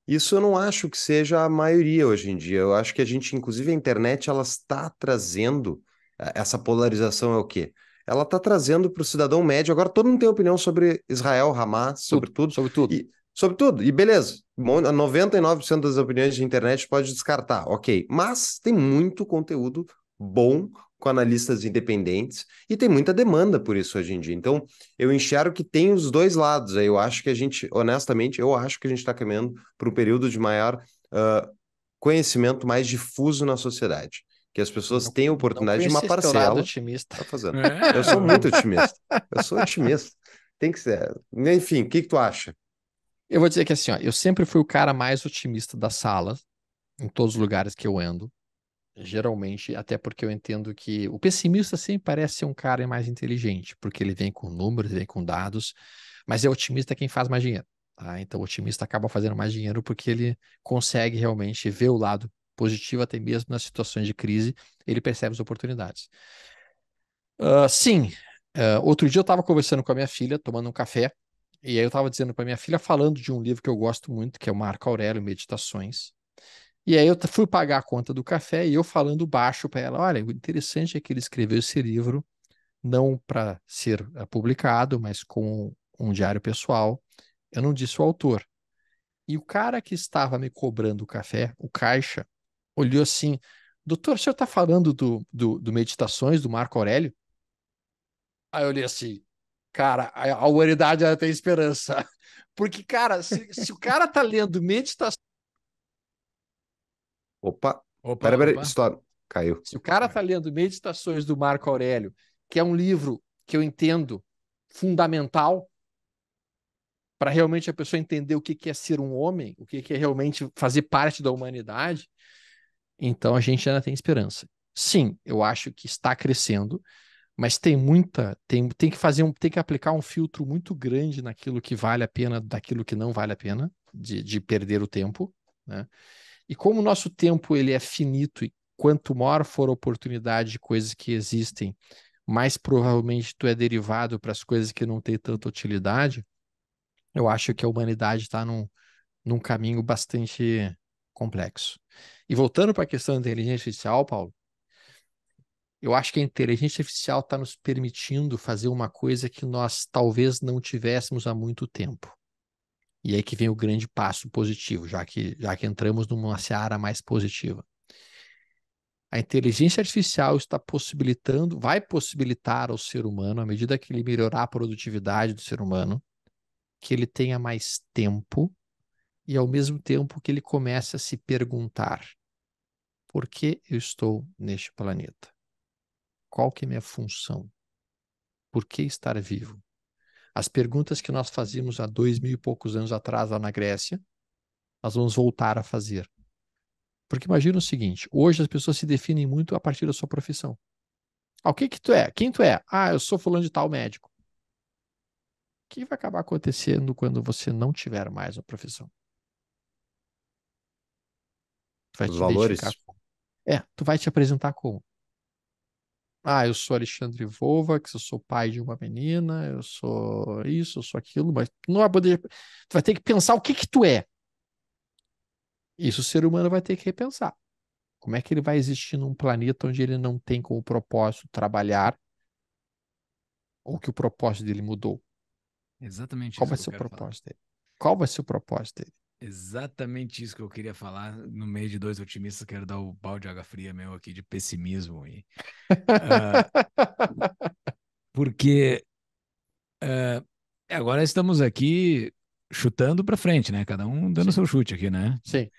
Isso eu não acho que seja a maioria hoje em dia. Eu acho que a gente, inclusive a internet, ela está trazendo eh, essa polarização é o quê? Ela está trazendo para o cidadão médio. Agora todo mundo tem opinião sobre Israel, Hamas, sobre tudo, tudo. sobre tudo. E, sobre tudo. E beleza, 99% das opiniões de internet pode descartar, ok. Mas tem muito conteúdo bom com analistas independentes e tem muita demanda por isso hoje em dia. Então, eu enxergo que tem os dois lados. Eu acho que a gente, honestamente, eu acho que a gente está caminhando para um período de maior uh, conhecimento mais difuso na sociedade. Que as pessoas não, têm a oportunidade de uma parcela. otimista. Tá fazendo. É. Eu sou muito otimista. Eu sou otimista. Tem que ser. Enfim, o que, que tu acha? Eu vou dizer que assim, ó, eu sempre fui o cara mais otimista da sala, em todos os lugares que eu ando geralmente, até porque eu entendo que o pessimista sempre parece ser um cara mais inteligente, porque ele vem com números, vem com dados, mas é otimista quem faz mais dinheiro. Tá? Então, o otimista acaba fazendo mais dinheiro porque ele consegue realmente ver o lado positivo, até mesmo nas situações de crise, ele percebe as oportunidades. Uh, sim, uh, outro dia eu estava conversando com a minha filha, tomando um café, e aí eu estava dizendo para minha filha, falando de um livro que eu gosto muito, que é o Marco Aurélio Meditações, e aí eu fui pagar a conta do café e eu falando baixo para ela, olha, o interessante é que ele escreveu esse livro não para ser eh, publicado, mas com um diário pessoal. Eu não disse o autor. E o cara que estava me cobrando o café, o caixa, olhou assim: Doutor, o senhor está falando do, do, do, Meditações, do Marco Aurélio? Aí eu olhei assim: Cara, a, humanidade ela tem esperança. Porque, cara, se, se o cara está lendo Meditações Opa! Opa, pera, pera, opa. Stop. Caiu. Se o cara está lendo Meditações do Marco Aurélio, que é um livro que eu entendo fundamental para realmente a pessoa entender o que, é ser um homem, o que, que é realmente fazer parte da humanidade, então a gente ainda tem esperança. Sim, eu acho que está crescendo, mas tem muita, tem, tem que fazer um, tem que aplicar um filtro muito grande naquilo que vale a pena, daquilo que não vale a pena, de, de perder o tempo, né? E como o nosso tempo ele é finito e quanto maior for a oportunidade de coisas que existem, mais provavelmente tu é derivado para as coisas que não têm tanta utilidade, eu acho que a humanidade está num, num caminho bastante complexo. E voltando para a questão da inteligência artificial, Paulo, eu acho que a inteligência artificial está nos permitindo fazer uma coisa que nós talvez não tivéssemos há muito tempo. E aí que vem o grande passo positivo, já que, já que entramos numa seara mais positiva. A inteligência artificial está possibilitando, vai possibilitar ao ser humano, à medida que ele melhorar a produtividade do ser humano, que ele tenha mais tempo e, ao mesmo tempo, que ele comece a se perguntar: por que eu estou neste planeta? Qual que é a minha função? Por que estar vivo? As perguntas que nós fazíamos há dois mil e poucos anos atrás, lá na Grécia, nós vamos voltar a fazer. Porque imagina o seguinte: hoje as pessoas se definem muito a partir da sua profissão. Ah, o que que tu é? Quem tu é? Ah, eu sou fulano de tal médico. O que vai acabar acontecendo quando você não tiver mais uma profissão? vai Os valores. É, tu vai te apresentar como? ah, eu sou Alexandre que eu sou pai de uma menina, eu sou isso, eu sou aquilo, mas tu não vai poder. Tu vai ter que pensar o que que tu é. Isso o ser humano vai ter que repensar. Como é que ele vai existir num planeta onde ele não tem como propósito trabalhar ou que o propósito dele mudou? Exatamente. Qual vai ser o propósito falar. dele? Qual vai ser o propósito dele? Exatamente isso que eu queria falar. No meio de dois otimistas, quero dar o balde de água fria meu aqui de pessimismo. E, uh, porque uh, agora estamos aqui chutando para frente, né? Cada um dando Sim. seu chute aqui, né? Sim.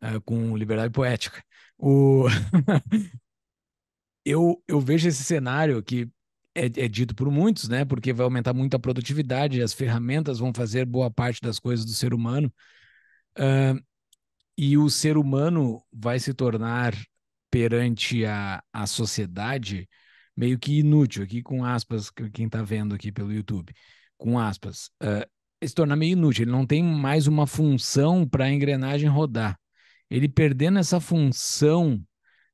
Uh, com liberdade poética. O... eu, eu vejo esse cenário que é, é, dito por muitos, né? Porque vai aumentar muito a produtividade, as ferramentas vão fazer boa parte das coisas do ser humano. Uh, e o ser humano vai se tornar perante a, a sociedade meio que inútil, aqui com aspas, quem está vendo aqui pelo YouTube, com aspas, uh, se tornar meio inútil, ele não tem mais uma função para a engrenagem rodar. Ele perdendo essa função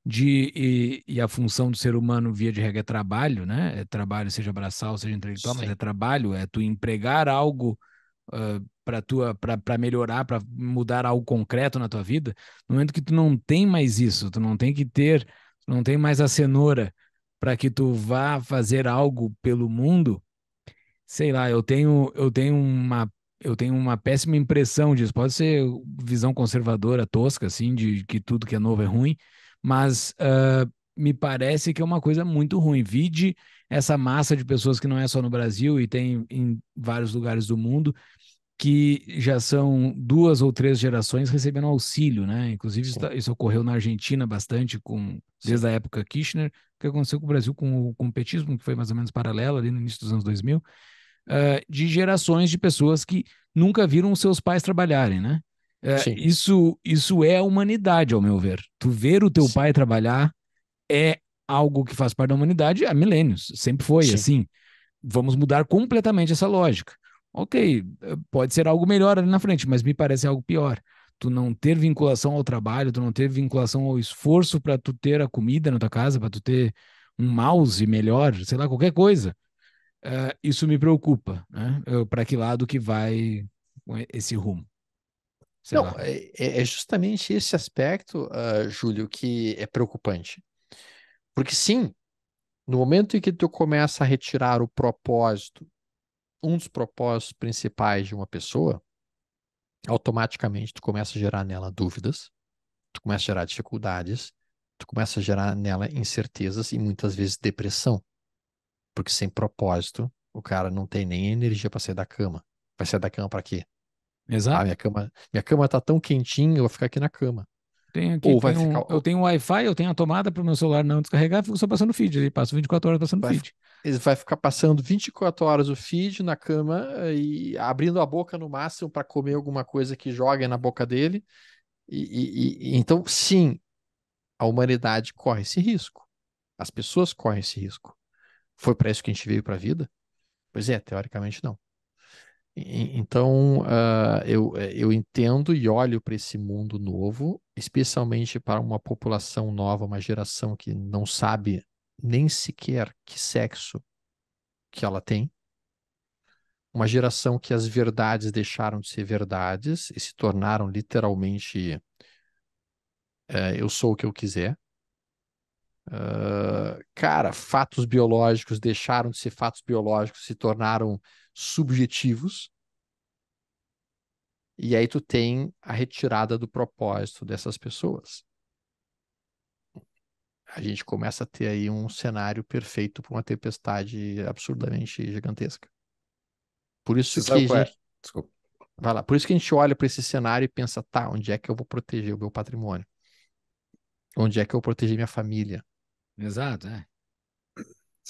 de e, e, a função do ser humano via de regra é trabalho, né? É trabalho, seja abraçal, seja intelectual, Sim. mas é trabalho, é tu empregar algo uh, ah, para tua para melhorar, para mudar algo concreto na tua vida, no momento que tu não tem mais isso, tu não tem que ter, tu não tem mais a cenoura para que tu vá fazer algo pelo mundo, sei lá, eu tenho eu tenho uma eu tenho uma péssima impressão disso. Pode ser visão conservadora, tosca, assim, de que tudo que é novo é ruim, mas uh, me parece que é uma coisa muito ruim. Vide essa massa de pessoas que não é só no Brasil e tem em vários lugares do mundo, que já são duas ou três gerações recebendo auxílio, né? Inclusive isso, tá, isso ocorreu na Argentina bastante com desde a época Kirchner, o que aconteceu com o Brasil com, com o petismo que foi mais ou menos paralelo ali no início dos anos 2000, uh, eh, de gerações de pessoas que nunca viram seus pais trabalharem, né? Eh, isso isso é a humanidade, ao meu ver. Tu ver o teu Sim. pai trabalhar é algo que faz parte da humanidade há milênios, sempre foi Sim. assim. Vamos mudar completamente essa lógica ok, eh, pode ser algo melhor ali na frente, mas me parece algo pior. Tu não ter vinculação ao trabalho, tu não ter vinculação ao esforço para tu ter a comida na tua casa, para tu ter um mouse melhor, sei lá, qualquer coisa. Uh, isso me preocupa, né? Para que lado que vai esse rumo? Sei não, é, é, é, justamente esse aspecto, uh, Júlio, que é preocupante. Porque sim, no momento em que tu começa a retirar o propósito um dos propósitos principais de uma pessoa, automaticamente tu começa a gerar nela dúvidas, tu começa a gerar dificuldades, tu começa a gerar nela incertezas e muitas vezes depressão. Porque sem propósito, o cara não tem nem energia para sair da cama. Vai sair da cama para quê? Exato. Ah, minha cama, minha cama tá tão quentinha, eu vou ficar aqui na cama. Tem aqui, Ou vai um, ficar... Eu tenho Wi-Fi, eu tenho a tomada para o meu celular não descarregar, fico só passando feed. Ele passa 24 horas passando vai, feed. Ele vai ficar passando 24 horas o feed na cama eh, e abrindo a boca no máximo para comer alguma coisa que joga na boca dele. E, e, e, então, sim, a humanidade corre esse risco. As pessoas correm esse risco. Foi para isso que a gente veio para a vida? Pois é, teoricamente não. Então, uh, eu, eh, eu entendo e olho para esse mundo novo, especialmente para uma população nova, uma geração que não sabe nem sequer que sexo que ela tem. Uma geração que as verdades deixaram de ser verdades e se tornaram literalmente uh, eu sou o que eu quiser. Uh, cara, fatos biológicos deixaram de ser fatos biológicos, se tornaram subjetivos. E aí tu tem a retirada do propósito dessas pessoas. A gente começa a ter aí um cenário perfeito para uma tempestade absurdamente gigantesca. Por isso Você que a é? gente... Desculpa. Vai lá. Por isso que a gente olha para esse cenário e pensa, tá, onde é que eu vou proteger o meu patrimônio? Onde é que eu vou proteger minha família? Exato, é.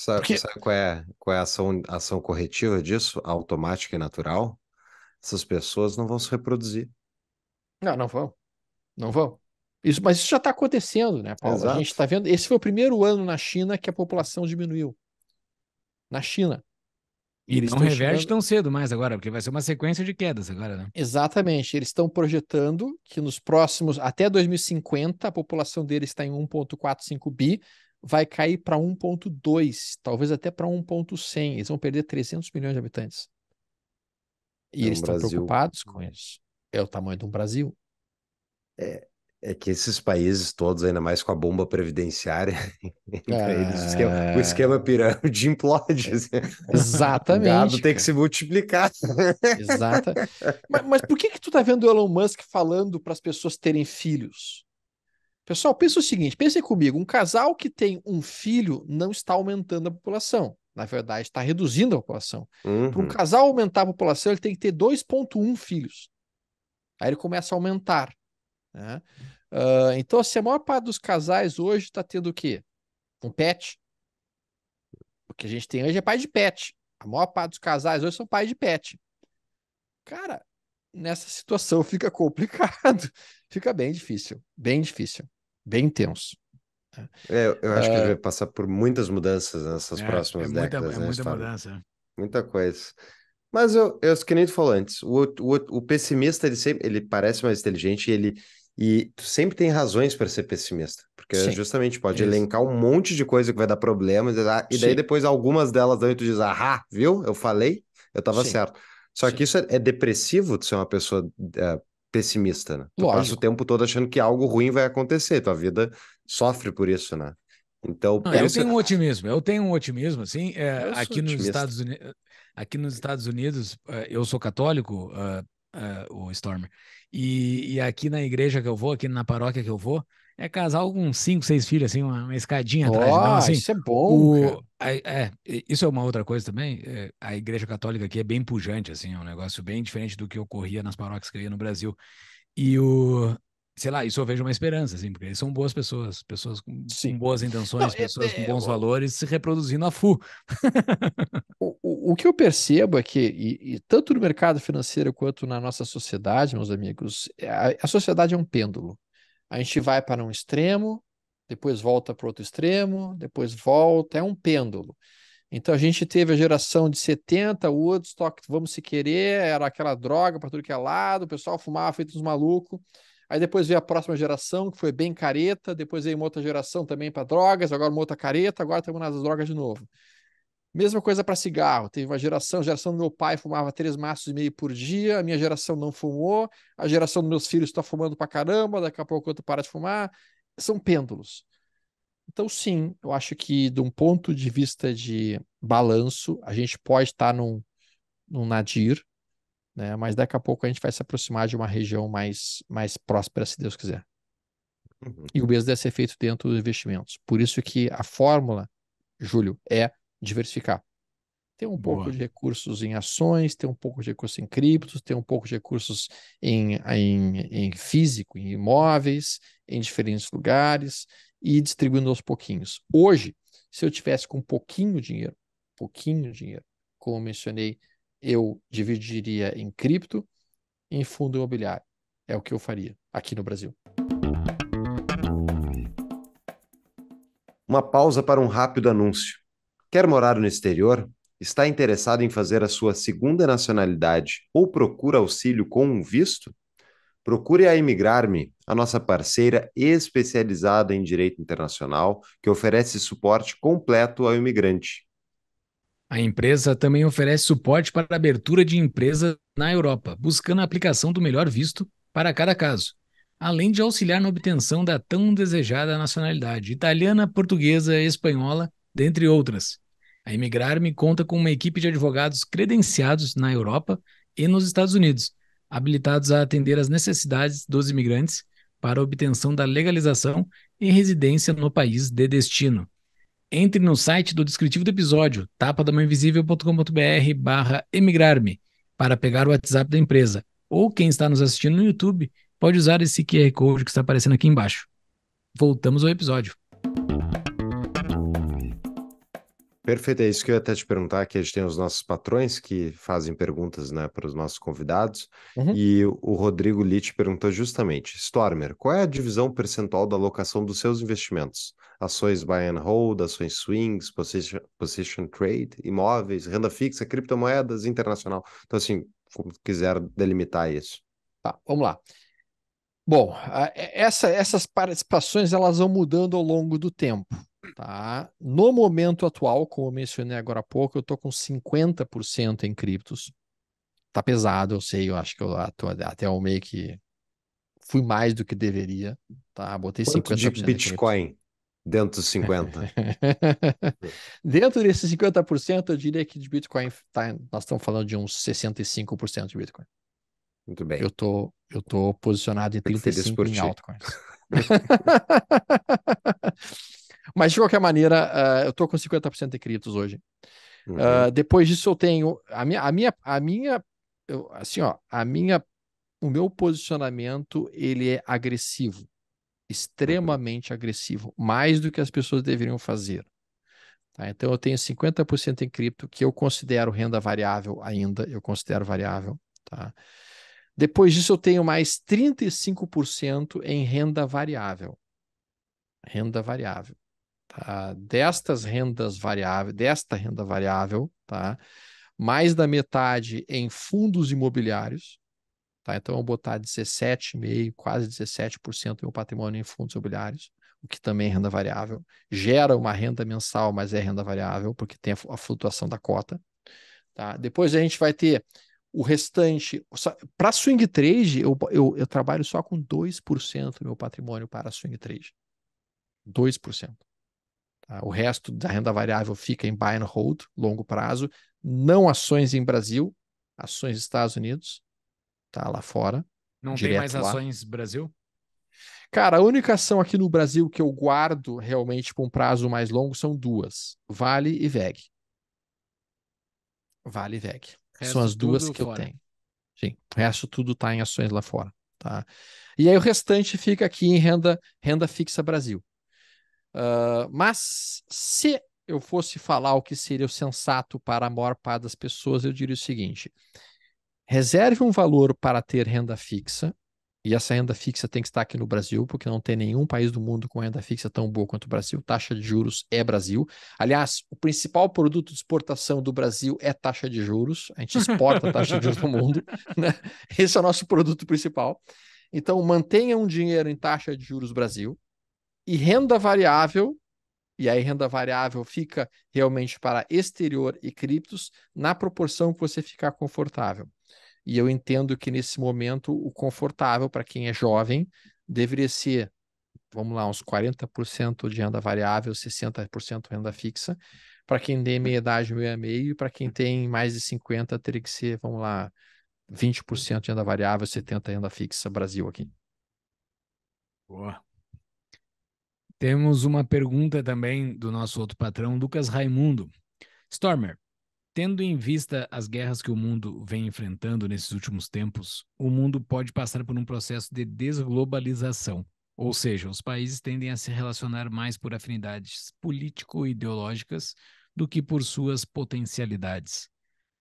Sabe, Porque... sabe qual é, qual é a ação, a ação corretiva disso, automática e natural? Essas pessoas não vão se reproduzir. Não, não vão. Não vão. Isso, mas isso já está acontecendo, né, Paulo? Exato. A gente está vendo. Esse foi o primeiro ano na China que a população diminuiu. Na China. E eles não reverte chegando... tão cedo mais agora, porque vai ser uma sequência de quedas agora, né? Exatamente. Eles estão projetando que nos próximos, até 2050, a população deles está em 1,45 bi, vai cair para 1,2, talvez até para 1,100. Eles vão perder 300 milhões de habitantes. E é um eles estão Brasil... preocupados com isso. É o tamanho de um Brasil. É, é que esses países todos, ainda mais com a bomba previdenciária, é... eles, o, esquema, o ah. esquema pirâmide implode. Exatamente. É, assim. O gado tem que se multiplicar. Exata. mas, mas, por que que tu tá vendo o Elon Musk falando para as pessoas terem filhos? Pessoal, pensa o seguinte, pensem comigo, um casal que tem um filho não está aumentando a população. Na verdade, está reduzindo a população. Uhum. Para um uhum. casal aumentar a população, ele tem que ter 2,1 filhos. Aí ele começa a aumentar. Né? Uh, então, assim, a maior parte dos casais hoje está tendo o quê? Um pet. O que a gente tem hoje é pai de pet. A maior parte dos casais hoje são pai de pet. Cara, nessa situação fica complicado. Fica bem difícil. Bem difícil bem tenso É, eu acho que a ah. gente vai passar por muitas mudanças nessas é, próximas é décadas. É né, muita história. mudança. Muita coisa. Mas eu, eu que nem tu falou antes, o, o, o pessimista ele sempre ele parece mais inteligente e ele e tu sempre tem razões para ser pessimista, porque Sim. justamente pode Isso. elencar um monte de coisa que vai dar problemas e, ah, daí Sim. depois algumas delas daí tu diz, ah, viu? Eu falei, eu estava certo. Só Sim. que isso é, é, depressivo de ser uma pessoa eh, pessimista, né? Tu passa o tempo todo achando que algo ruim vai acontecer, tua vida sofre por isso, né? Então, Não, pensa... eu tenho um otimismo, eu tenho um otimismo, assim, é, aqui, otimista. nos Estados Unidos, aqui nos Estados Unidos, é, eu sou católico, uh, uh, o Stormer, e, e aqui na igreja que eu vou, aqui na paróquia que eu vou, é casal com cinco, seis filhos, assim, uma, uma escadinha oh, atrás. assim, isso é bom. O, a, é, isso é uma outra coisa também. É, a Igreja Católica aqui é bem pujante, assim, é um negócio bem diferente do que ocorria nas paróquias que eu ia no Brasil. E o. Sei lá, isso eu vejo uma esperança, assim, porque eles são boas pessoas, pessoas com, com boas intenções, Não, pessoas é, com bons valores, se reproduzindo a FU. o, o, o, que eu percebo é que, e, e, tanto no mercado financeiro quanto na nossa sociedade, meus amigos, é, a, a sociedade é um pêndulo. A gente vai para um extremo, depois volta para outro extremo, depois volta, é um pêndulo. Então a gente teve a geração de 70, Woodstock, vamos se querer, era aquela droga para tudo que é lado, o pessoal fumava feito uns malucos. Aí depois veio a próxima geração, que foi bem careta, depois veio uma outra geração também para drogas, agora uma outra careta, agora estamos nas drogas de novo. Mesma coisa para cigarro. Teve uma geração, a geração do meu pai fumava três maços e meio por dia, a minha geração não fumou, a geração dos meus filhos está fumando para caramba, daqui a pouco outro para de fumar. São pêndulos. Então, sim, eu acho que, de um ponto de vista de balanço, a gente pode estar tá num, num nadir, né? mas daqui a pouco a gente vai se aproximar de uma região mais, mais próspera, se Deus quiser. Uhum. E o mesmo deve ser feito dentro dos investimentos. Por isso que a fórmula, Júlio, é diversificar. Tem um Boa. pouco de recursos em ações, tem um pouco de recursos em criptos, tem um pouco de recursos em, em, em físico, em imóveis, em diferentes lugares e distribuindo aos pouquinhos. Hoje, se eu tivesse com pouquinho dinheiro, pouquinho dinheiro, como eu mencionei, eu dividiria em cripto e em fundo imobiliário. É o que eu faria aqui no Brasil. Uma pausa para um rápido anúncio. Quer morar no exterior? Está interessado em fazer a sua segunda nacionalidade ou procura auxílio com um visto? Procure a Imigrarme, a nossa parceira especializada em direito internacional, que oferece suporte completo ao imigrante. A empresa também oferece suporte para a abertura de empresa na Europa, buscando a aplicação do melhor visto para cada caso, além de auxiliar na obtenção da tão desejada nacionalidade italiana, portuguesa, espanhola dentre outras. A emigrar me conta com uma equipe de advogados credenciados na Europa e nos Estados Unidos, habilitados a atender as necessidades dos imigrantes para obtenção da legalização e residência no país de destino. Entre no site do descritivo do episódio, tapadamãoinvisível.com.br barra emigrar-me, para pegar o WhatsApp da empresa. Ou quem está nos assistindo no YouTube, pode usar esse QR Code que está aparecendo aqui embaixo. Voltamos ao episódio. Perfeito, é isso que eu ia até te perguntar, que a gente tem os nossos patrões que fazem perguntas né, para os nossos convidados, uhum. e o Rodrigo Litt perguntou justamente, Stormer, qual é a divisão percentual da alocação dos seus investimentos? Ações buy and hold, ações swings, position, position trade, imóveis, renda fixa, criptomoedas, internacional. Então, assim, como quiser delimitar isso. Tá, vamos lá. Bom, essa, essas participações elas vão mudando ao longo do tempo. Tá? No momento atual, como eu mencionei agora há pouco, eu estou com 50% em criptos. Tá pesado, eu sei, eu acho que eu até eu meio que fui mais do que deveria. Tá? Botei Quanto 50% de Bitcoin dentro dos 50%. dentro desses 50%, eu diria que de Bitcoin, tá, nós estamos falando de uns 65% de Bitcoin. Muito bem. Eu tô, eu tô posicionado em 35 em altcoins. Mas, de qualquer maneira, uh, eu estou com 50% de criptos hoje. Uhum. Uh, depois disso, eu tenho. A minha. A minha, a minha eu, assim, ó. A minha. O meu posicionamento, ele é agressivo. Extremamente agressivo. Mais do que as pessoas deveriam fazer. Tá? Então, eu tenho 50% em cripto, que eu considero renda variável ainda. Eu considero variável. Tá? Depois disso, eu tenho mais 35% em renda variável. Renda variável tá? destas rendas variáveis, desta renda variável, tá? mais da metade em fundos imobiliários. Tá? Então, eu vou botar 17,5%, quase 17% do meu patrimônio em fundos imobiliários, o que também é renda variável. Gera uma renda mensal, mas é renda variável, porque tem a flutuação da cota. Tá? Depois a gente vai ter o restante. Para swing trade, eu, eu, eu, trabalho só com 2% do meu patrimônio para swing trade. 2%. Ah, o resto da renda variável fica em buy and hold, longo prazo, não ações em Brasil, ações dos Estados Unidos, tá lá fora. Não tem mais lá. ações Brasil? Cara, a única ação aqui no Brasil que eu guardo realmente para um prazo mais longo são duas: Vale e VEG. Vale e VEG. São as duas que fora. eu tenho. Sim, o resto tudo está em ações lá fora. Tá? E aí o restante fica aqui em renda, renda fixa Brasil. Ah, mas se eu fosse falar o que seria o sensato para a maior parte das pessoas, eu diria o seguinte: reserve um valor para ter renda fixa, e essa renda fixa tem que estar aqui no Brasil, porque não tem nenhum país do mundo com renda fixa tão boa quanto o Brasil. Taxa de juros é Brasil. Aliás, o principal produto de exportação do Brasil é taxa de juros. A gente exporta a taxa de juros do mundo. Né? Esse é o nosso produto principal. Então, mantenha um dinheiro em taxa de juros Brasil e renda variável, e aí renda variável fica realmente para exterior e criptos, na proporção que você ficar confortável. E eu entendo que nesse momento o confortável para quem é jovem deveria ser, vamos lá, uns 40% de renda variável, 60% renda fixa. Para quem tem meia idade, meia meio, para quem tem mais de 50, teria que ser, vamos lá, 20% de renda variável, 70% de renda fixa, Brasil aqui. Boa. Temos uma pergunta também do nosso outro patrão, Lucas Raimundo. Stormer, tendo em vista as guerras que o mundo vem enfrentando nesses últimos tempos, o mundo pode passar por um processo de desglobalização. Ou seja, os países tendem a se relacionar mais por afinidades político-ideológicas do que por suas potencialidades.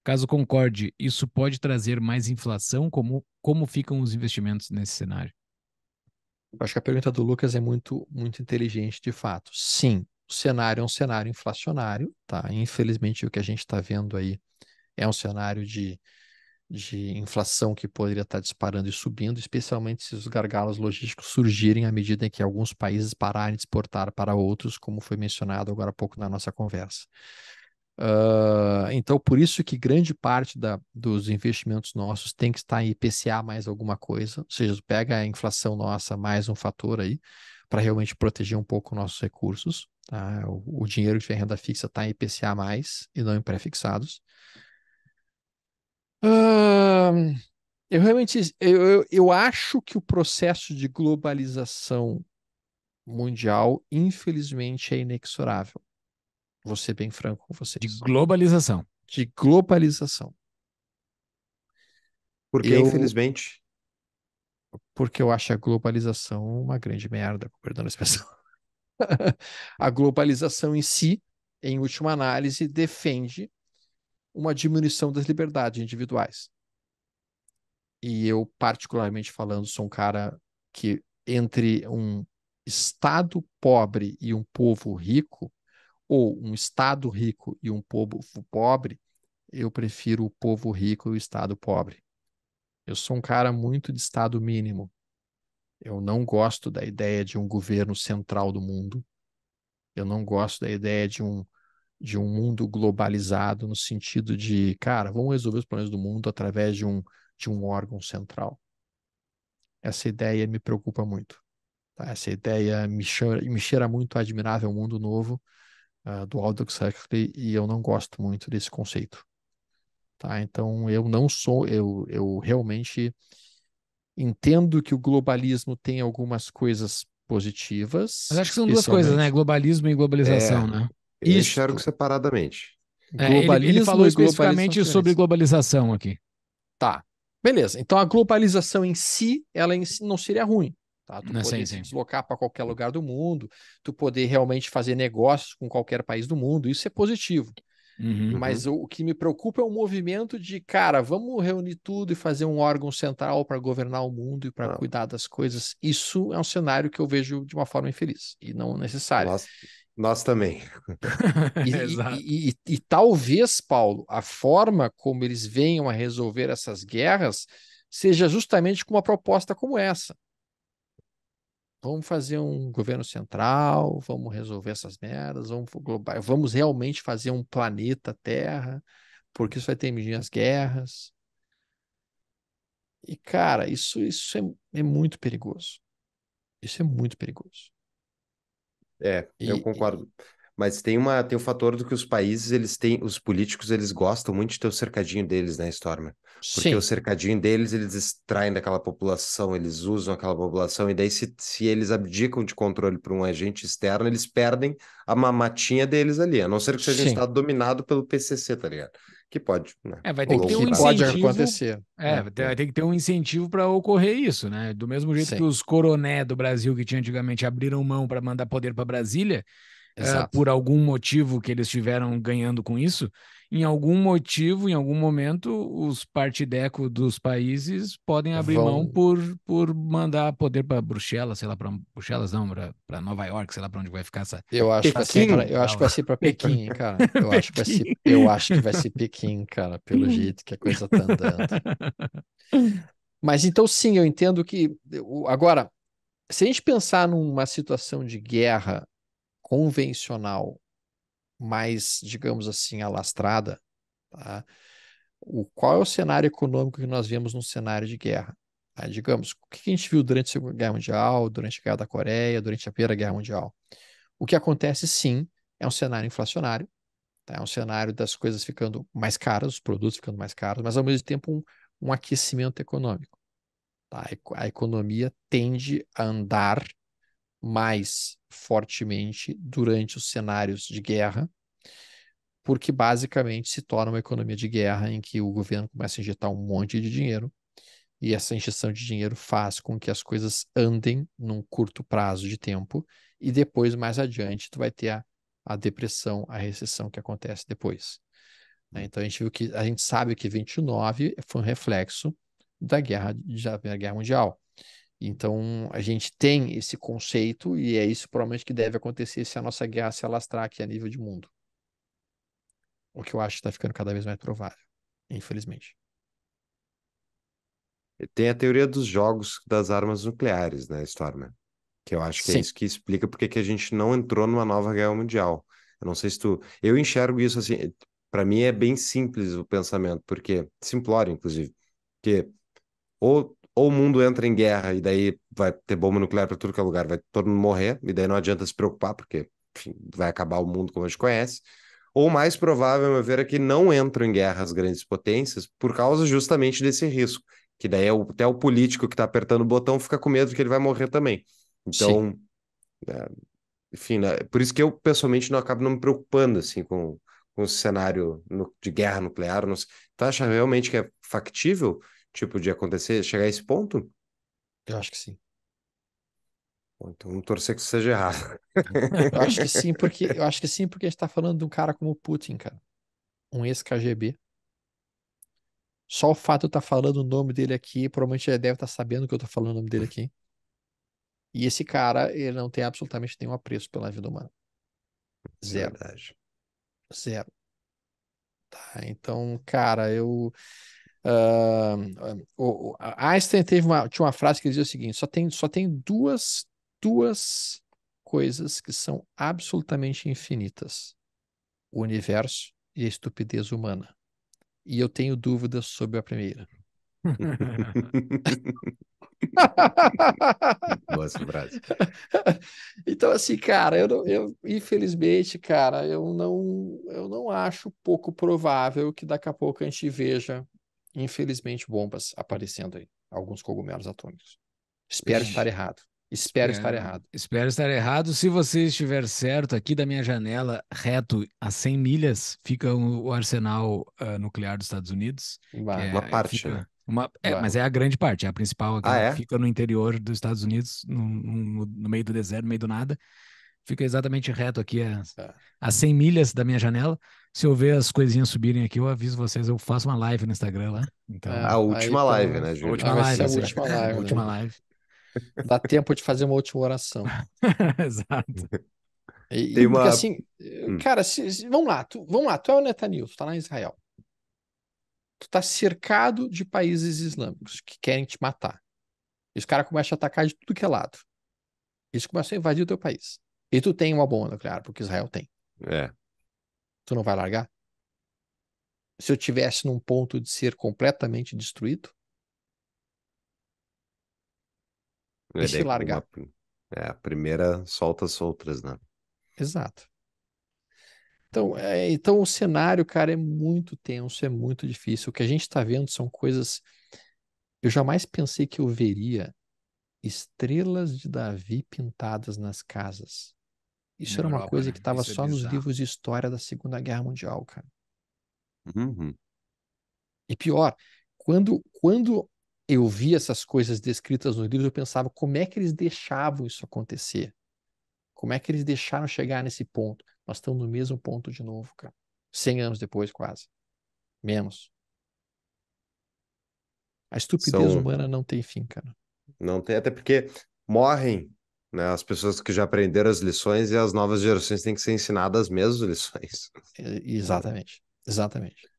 Caso concorde, isso pode trazer mais inflação? Como, como ficam os investimentos nesse cenário? Eu acho que a pergunta do Lucas é muito, muito inteligente, de fato. Sim, o cenário é um cenário inflacionário, tá? Infelizmente, o que a gente está vendo aí é um cenário de, de inflação que poderia estar tá disparando e subindo, especialmente se os gargalos logísticos surgirem à medida em que alguns países pararem de exportar para outros, como foi mencionado agora há pouco na nossa conversa. Uh, então, por isso que grande parte da, dos investimentos nossos tem que estar em IPCA mais alguma coisa, ou seja, pega a inflação nossa mais um fator aí, para realmente proteger um pouco nossos recursos. Tá? O, o, dinheiro de renda fixa está em IPCA mais e não em pré-fixados. Uh, eu realmente eu, eu, eu acho que o processo de globalização mundial, infelizmente, é inexorável Vou ser bem franco com vocês. De globalização. De globalização. Porque, eu... infelizmente. Porque eu acho a globalização uma grande merda, perdão a expressão. a globalização em si, em última análise, defende uma diminuição das liberdades individuais. E eu, particularmente falando, sou um cara que, entre um Estado pobre e um povo rico, ou um Estado rico e um povo pobre, eu prefiro o povo rico e o Estado pobre. Eu sou um cara muito de Estado mínimo. Eu não gosto da ideia de um governo central do mundo. Eu não gosto da ideia de um, de um mundo globalizado no sentido de, cara, vamos resolver os problemas do mundo através de um, de um órgão central. Essa ideia me preocupa muito. Tá? Essa ideia me cheira, me cheira muito a admirável mundo novo uh, do Aldous Huxley e eu não gosto muito desse conceito. Tá? Então eu não sou, eu, eu realmente entendo que o globalismo tem algumas coisas positivas. Mas acho que são duas coisas, né? Globalismo e globalização, é, né? Eu Isto. enxergo separadamente. É, globalismo ele, ele falou especificamente sobre globalização aqui. Tá, beleza. Então a globalização em si, ela em si não seria ruim. Tá? Tu Não, poder sim, se sim. deslocar para qualquer lugar do mundo, tu poder realmente fazer negócios com qualquer país do mundo, isso é positivo. Uhum, Mas uhum. o que me preocupa é o movimento de, cara, vamos reunir tudo e fazer um órgão central para governar o mundo e para ah. cuidar das coisas. Isso é um cenário que eu vejo de uma forma infeliz e não necessário. Nós, nós também. e, e, e, e, talvez, Paulo, a forma como eles venham a resolver essas guerras seja justamente com uma proposta como essa vamos fazer um governo central, vamos resolver essas merdas, vamos global, vamos realmente fazer um planeta Terra, porque isso vai terminar as guerras. E cara, isso isso é, é muito perigoso. Isso é muito perigoso. É, e, eu concordo. E... Mas tem uma tem o fator do que os países, eles têm, os políticos, eles gostam muito de ter o cercadinho deles, né, Stormer? Porque Sim. o cercadinho deles, eles extraem daquela população, eles usam aquela população, e daí se, se eles abdicam de controle para um agente externo, eles perdem a mamatinha deles ali, a não ser que seja um estado dominado pelo PCC, tá ligado? que pode. Né? É, vai ter que ter um incentivo. Pode acontecer. É, né? vai ter que ter um incentivo para ocorrer isso, né? Do mesmo jeito Sim. que os coroné do Brasil que tinha antigamente abriram mão para mandar poder para Brasília, é, por algum motivo que eles tiveram ganhando com isso, em algum motivo, em algum momento, os partideco dos países podem abrir Vão... mão por, por mandar poder para Bruxelas, sei lá, para Bruxelas não, para Nova York, sei lá para onde vai ficar essa. Eu acho, Pequim, eu acho que vai ser para Pequim, cara. Eu acho, que vai ser, eu acho que vai ser Pequim, cara, pelo jeito que a coisa tá andando. Mas então, sim, eu entendo que. Agora, se a gente pensar numa situação de guerra convencional mais, digamos assim, alastrada, tá? o, qual é o cenário econômico que nós vemos num cenário de guerra? Tá? Digamos, o que a gente viu durante a Segunda Guerra Mundial, durante a Guerra da Coreia, durante a Primeira Guerra Mundial? O que acontece, sim, é um cenário inflacionário, tá? é um cenário das coisas ficando mais caras, os produtos ficando mais caros, mas ao mesmo tempo um, um aquecimento econômico. Tá? A economia tende a andar mais fortemente durante os cenários de guerra, porque basicamente se torna uma economia de guerra em que o governo começa a injetar um monte de dinheiro e essa injeção de dinheiro faz com que as coisas andem num curto prazo de tempo e depois mais adiante tu vai ter a, a depressão, a recessão que acontece depois. Né? Então a gente viu que a gente sabe que 29 foi um reflexo da guerra da Primeira Guerra Mundial. Então, a gente tem esse conceito e é isso provavelmente que deve acontecer se a nossa guerra se alastrar aqui a nível de mundo. O que eu acho que está ficando cada vez mais provável, infelizmente. Tem a teoria dos jogos das armas nucleares, né, Stormer? Que eu acho que é Sim. é isso que explica porque que a gente não entrou numa nova guerra mundial. Eu não sei se tu. Eu enxergo isso assim. Para mim é bem simples o pensamento, porque. Simplório, inclusive. Porque ou ou o mundo entra em guerra e daí vai ter bomba nuclear para tudo que é lugar, vai todo mundo morrer, e daí não adianta se preocupar, porque enfim, vai acabar o mundo como a gente conhece. Ou mais provável, a é meu ver, é que não entram em guerra as grandes potências por causa justamente desse risco, que daí é o, até o político que está apertando o botão fica com medo que ele vai morrer também. Então, é, enfim, né? por isso que eu pessoalmente não acabo não me preocupando assim com, com o cenário no, de guerra nuclear. Não, tu então, acha realmente que é factível? tipo de acontecer, chegar a esse ponto? Eu acho que sim. Bom, então torcer que isso seja errado. eu acho que sim, porque eu acho que sim, porque a gente está falando de um cara como o Putin, cara. Um ex-KGB. Só o fato de eu estar tá falando o nome dele aqui, provavelmente ele deve estar tá sabendo que eu estou falando o nome dele aqui. E esse cara, ele não tem absolutamente nenhum apreço pela vida humana. É Zero. Verdade. Zero. Tá, então, cara, eu Uh, o, Einstein teve uma, tinha uma frase que dizia o seguinte: só tem, só tem duas, duas coisas que são absolutamente infinitas: o universo e a estupidez humana. E eu tenho dúvidas sobre a primeira. Boa frase. Então, assim, cara, eu, eu infelizmente, cara, eu não, eu não acho pouco provável que daqui a pouco a gente veja infelizmente, bombas aparecendo aí, alguns cogumelos atômicos. Espero Ixi. estar errado. Espero, espero estar é, errado. Espero estar errado. Se você estiver certo, aqui da minha janela, reto a 100 milhas, fica o arsenal uh, nuclear dos Estados Unidos. Bah, é, uma parte, fica, né? Uma, é, mas é a grande parte, é a principal. Ah, é? Fica no interior dos Estados Unidos, no, no, no, meio do deserto, no meio do nada. Fica exatamente reto aqui a, é. a 100 milhas da minha janela. Se eu ver as coisinhas subirem aqui, eu aviso vocês, eu faço uma live no Instagram lá. Então, é, a última aí, live, né, Júlio? A última, é. live, a última live. Né? A última live. Dá tempo de fazer uma última oração. Exato. E, Tem uma... Porque, assim, hum. cara, se, vamos lá, tu, vamos lá, tu é o Netanyahu, tu tá lá em Israel. Tu tá cercado de países islâmicos que querem te matar. E os caras começam a atacar de tudo que é lado. Eles começam a invadir o teu país. E tu tem uma bomba nuclear, porque Israel tem. É. Tu não vai largar? Se eu tivesse num ponto de ser completamente destruído? É e se largar? Uma... É, a primeira solta as outras, né? Exato. Então, é, então o cenário, cara, é muito tenso, é muito difícil. O que a gente está vendo são coisas. Eu jamais pensei que eu veria estrelas de Davi pintadas nas casas. Isso era uma coisa né, que estava é só é nos livros de história da Segunda Guerra Mundial, cara. Uhum. E pior, quando, quando eu vi essas coisas descritas nos livros, eu pensava como é que eles deixavam isso acontecer? Como é que eles deixaram chegar nesse ponto? Nós estamos no mesmo ponto de novo, cara. Cem anos depois, quase. Menos. A estupidez São... humana não tem fim, cara. Não tem, até porque morrem né? As pessoas que já aprenderam as lições e as novas gerações têm que ser ensinadas as mesmas lições. Exatamente, exatamente.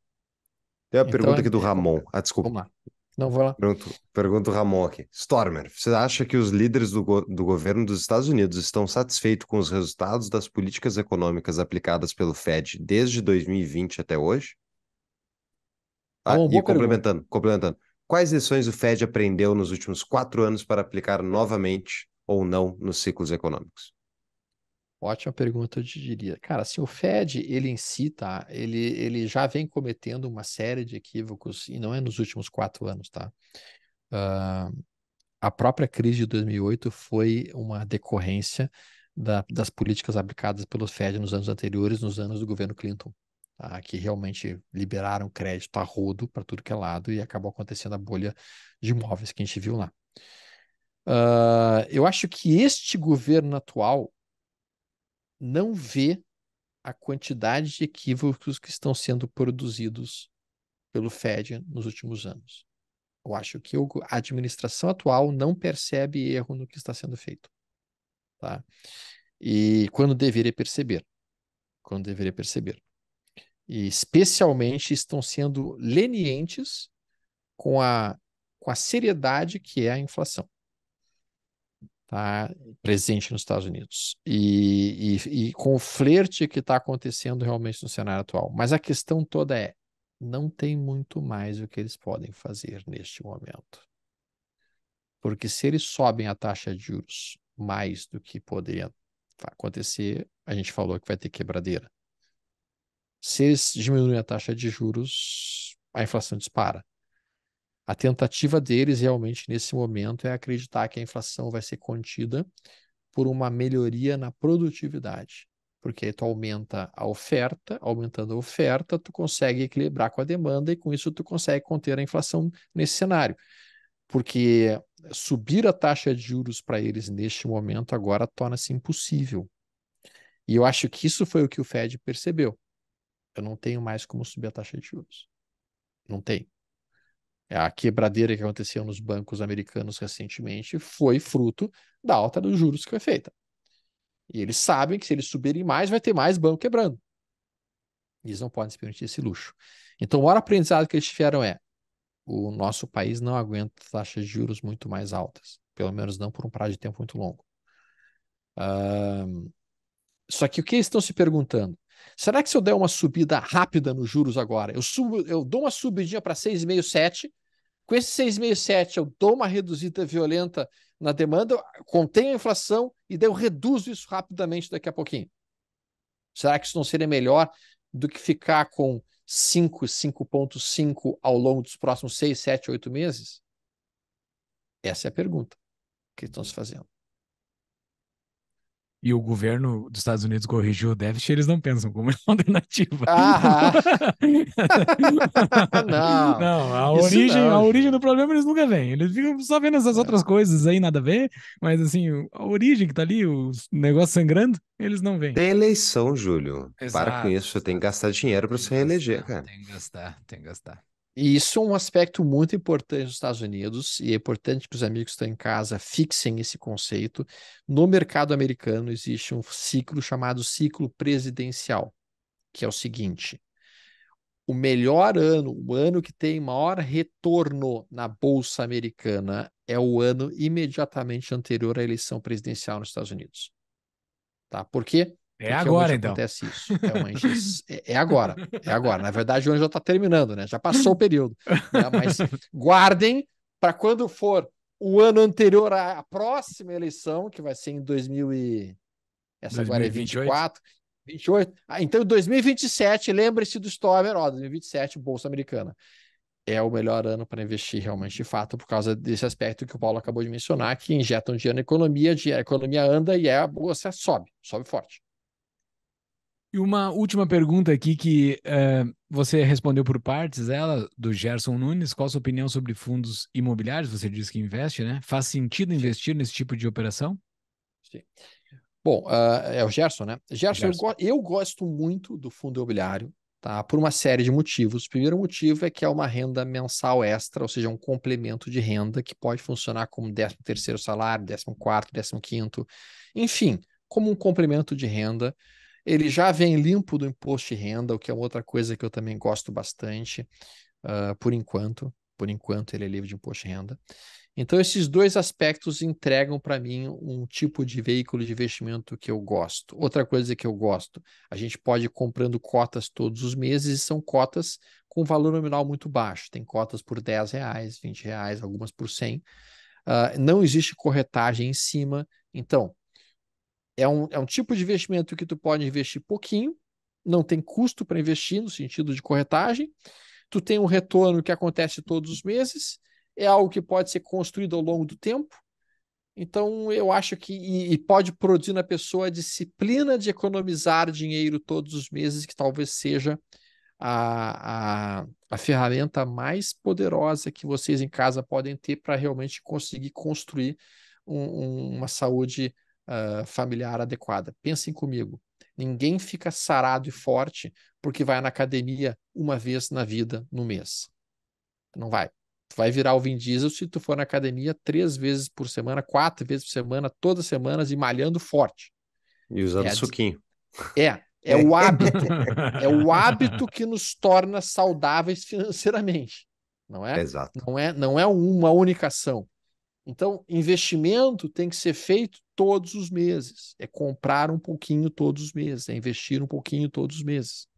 Tem a então, pergunta é aqui do Ramon. Ah, desculpa. Vamos lá. Não, vou lá. Pergunto, pergunta do Ramon aqui. Stormer, você acha que os líderes do, go do governo dos Estados Unidos estão satisfeitos com os resultados das políticas econômicas aplicadas pelo Fed desde 2020 até hoje? É ah, é e complementando, complementando, quais lições o Fed aprendeu nos últimos quatro anos para aplicar novamente ou não nos ciclos econômicos? Ótima pergunta, eu te diria. Cara, assim, o Fed, ele em si, tá? Ele, ele já vem cometendo uma série de equívocos, e não é nos últimos quatro anos, tá? Uh, a própria crise de 2008 foi uma decorrência da, das políticas aplicadas pelo Fed nos anos anteriores, nos anos do governo Clinton, tá? que realmente liberaram crédito a rodo para tudo que é lado e acabou acontecendo a bolha de imóveis que a gente viu lá. Uh, eu acho que este governo atual não vê a quantidade de equívocos que estão sendo produzidos pelo Fed nos últimos anos. Eu acho que a administração atual não percebe erro no que está sendo feito. Tá? E quando deveria perceber. Quando deveria perceber. E especialmente estão sendo lenientes com a, com a seriedade que é a inflação tá, presente nos Estados Unidos e, e, e com o flerte que está acontecendo realmente no cenário atual. Mas a questão toda é: não tem muito mais o que eles podem fazer neste momento. Porque se eles sobem a taxa de juros mais do que poderia acontecer, a gente falou que vai ter quebradeira. Se eles diminuem a taxa de juros, a inflação dispara. A tentativa deles realmente nesse momento é acreditar que a inflação vai ser contida por uma melhoria na produtividade, porque aí tu aumenta a oferta, aumentando a oferta, tu consegue equilibrar com a demanda e com isso tu consegue conter a inflação nesse cenário. Porque subir a taxa de juros para eles neste momento agora torna-se impossível. E eu acho que isso foi o que o Fed percebeu. Eu não tenho mais como subir a taxa de juros. Não tem. É, a quebradeira que aconteceu nos bancos americanos recentemente foi fruto da alta dos juros que foi feita. E eles sabem que se eles subirem mais, vai ter mais banco quebrando. Eles não podem se permitir esse luxo. Então, o maior aprendizado que eles tiveram é: o nosso país não aguenta taxas de juros muito mais altas. Pelo menos não por um prazo de tempo muito longo. Um, só que o que eles estão se perguntando? Será que se eu der uma subida rápida nos juros agora, eu, subo, eu dou uma subidinha para 6,5, 7, com esse 667, eu dou uma reduzida violenta na demanda, contenho a inflação e daí eu reduzo isso rapidamente daqui a pouquinho. Será que isso não seria melhor do que ficar com 5, 5,5 ao longo dos próximos 6, 7, 8 meses? Essa é a pergunta que estão se fazendo e o governo dos Estados Unidos corrigiu o déficit, eles não pensam como alternativa. Ah, não, não, a origem, não. a origem do problema eles nunca vêm. Eles ficam só vendo essas é. outras coisas aí, nada a ver, mas assim, a origem que tá ali, o negócio sangrando, eles não vêm. Tem eleição, Júlio. Exato. Para com isso, você tem que gastar dinheiro para se reeleger, cara. Tem que gastar, tem que gastar. E isso é um aspecto muito importante nos Estados Unidos, e é importante que os amigos que estão em casa fixem esse conceito. No mercado americano existe um ciclo chamado ciclo presidencial, que é o seguinte: o melhor ano, o ano que tem maior retorno na bolsa americana é o ano imediatamente anterior à eleição presidencial nos Estados Unidos. Tá? Por quê? É agora, então. Acontece isso. É, uma é, é, agora. É agora. Na verdade, o ano já está terminando, né? Já passou o período. Né? Mas guardem para quando for o ano anterior à próxima eleição, que vai ser em 2000 e... Essa agora é 28. Ah, então, 2027, lembre-se do Stoiber, ó, 2027, Bolsa Americana. É o melhor ano para investir realmente, de fato, por causa desse aspecto que o Paulo acabou de mencionar, que injetam dinheiro na economia, a economia anda e é a bolsa sobe, sobe forte. E uma última pergunta aqui que uh, você respondeu por partes, ela, do Gerson Nunes. Qual a sua opinião sobre fundos imobiliários? Você disse que investe, né? Faz sentido investir nesse tipo de operação? Sim. Bom, uh, é o Gerson, né? Gerson, Gerson. Eu, go eu, gosto muito do fundo imobiliário, tá? Por uma série de motivos. O primeiro motivo é que é uma renda mensal extra, ou seja, um complemento de renda que pode funcionar como 13 terceiro salário, 14 quarto, 15 quinto, enfim, como um complemento de renda ele já vem limpo do imposto de renda, o que é outra coisa que eu também gosto bastante, uh, por enquanto. Por enquanto, ele é livre de imposto de renda. Então, esses dois aspectos entregam para mim um tipo de veículo de investimento que eu gosto. Outra coisa que eu gosto, a gente pode ir comprando cotas todos os meses e são cotas com valor nominal muito baixo. Tem cotas por 10 reais, 20 reais, algumas por 100. Uh, ah, não existe corretagem em cima. Então, é um, é um tipo de investimento que tu pode investir pouquinho, não tem custo para investir no sentido de corretagem, tu tem um retorno que acontece todos os meses, é algo que pode ser construído ao longo do tempo. Então, eu acho que e, e pode produzir na pessoa a disciplina de economizar dinheiro todos os meses, que talvez seja a, a, a ferramenta mais poderosa que vocês em casa podem ter para realmente conseguir construir um, um, uma saúde uh, familiar adequada. Pensem comigo, ninguém fica sarado e forte porque vai na academia uma vez na vida no mês. Não vai. Tu vai virar o Vin Diesel se tu for na academia três vezes por semana, quatro vezes por semana, todas as semanas e malhando forte. E usando é, suquinho. É, é o hábito. é o hábito que nos torna saudáveis financeiramente. Não é? Exato. Não é, não é uma única ação. Então, investimento tem que ser feito todos os meses, é comprar um pouquinho todos os meses, é investir um pouquinho todos os meses.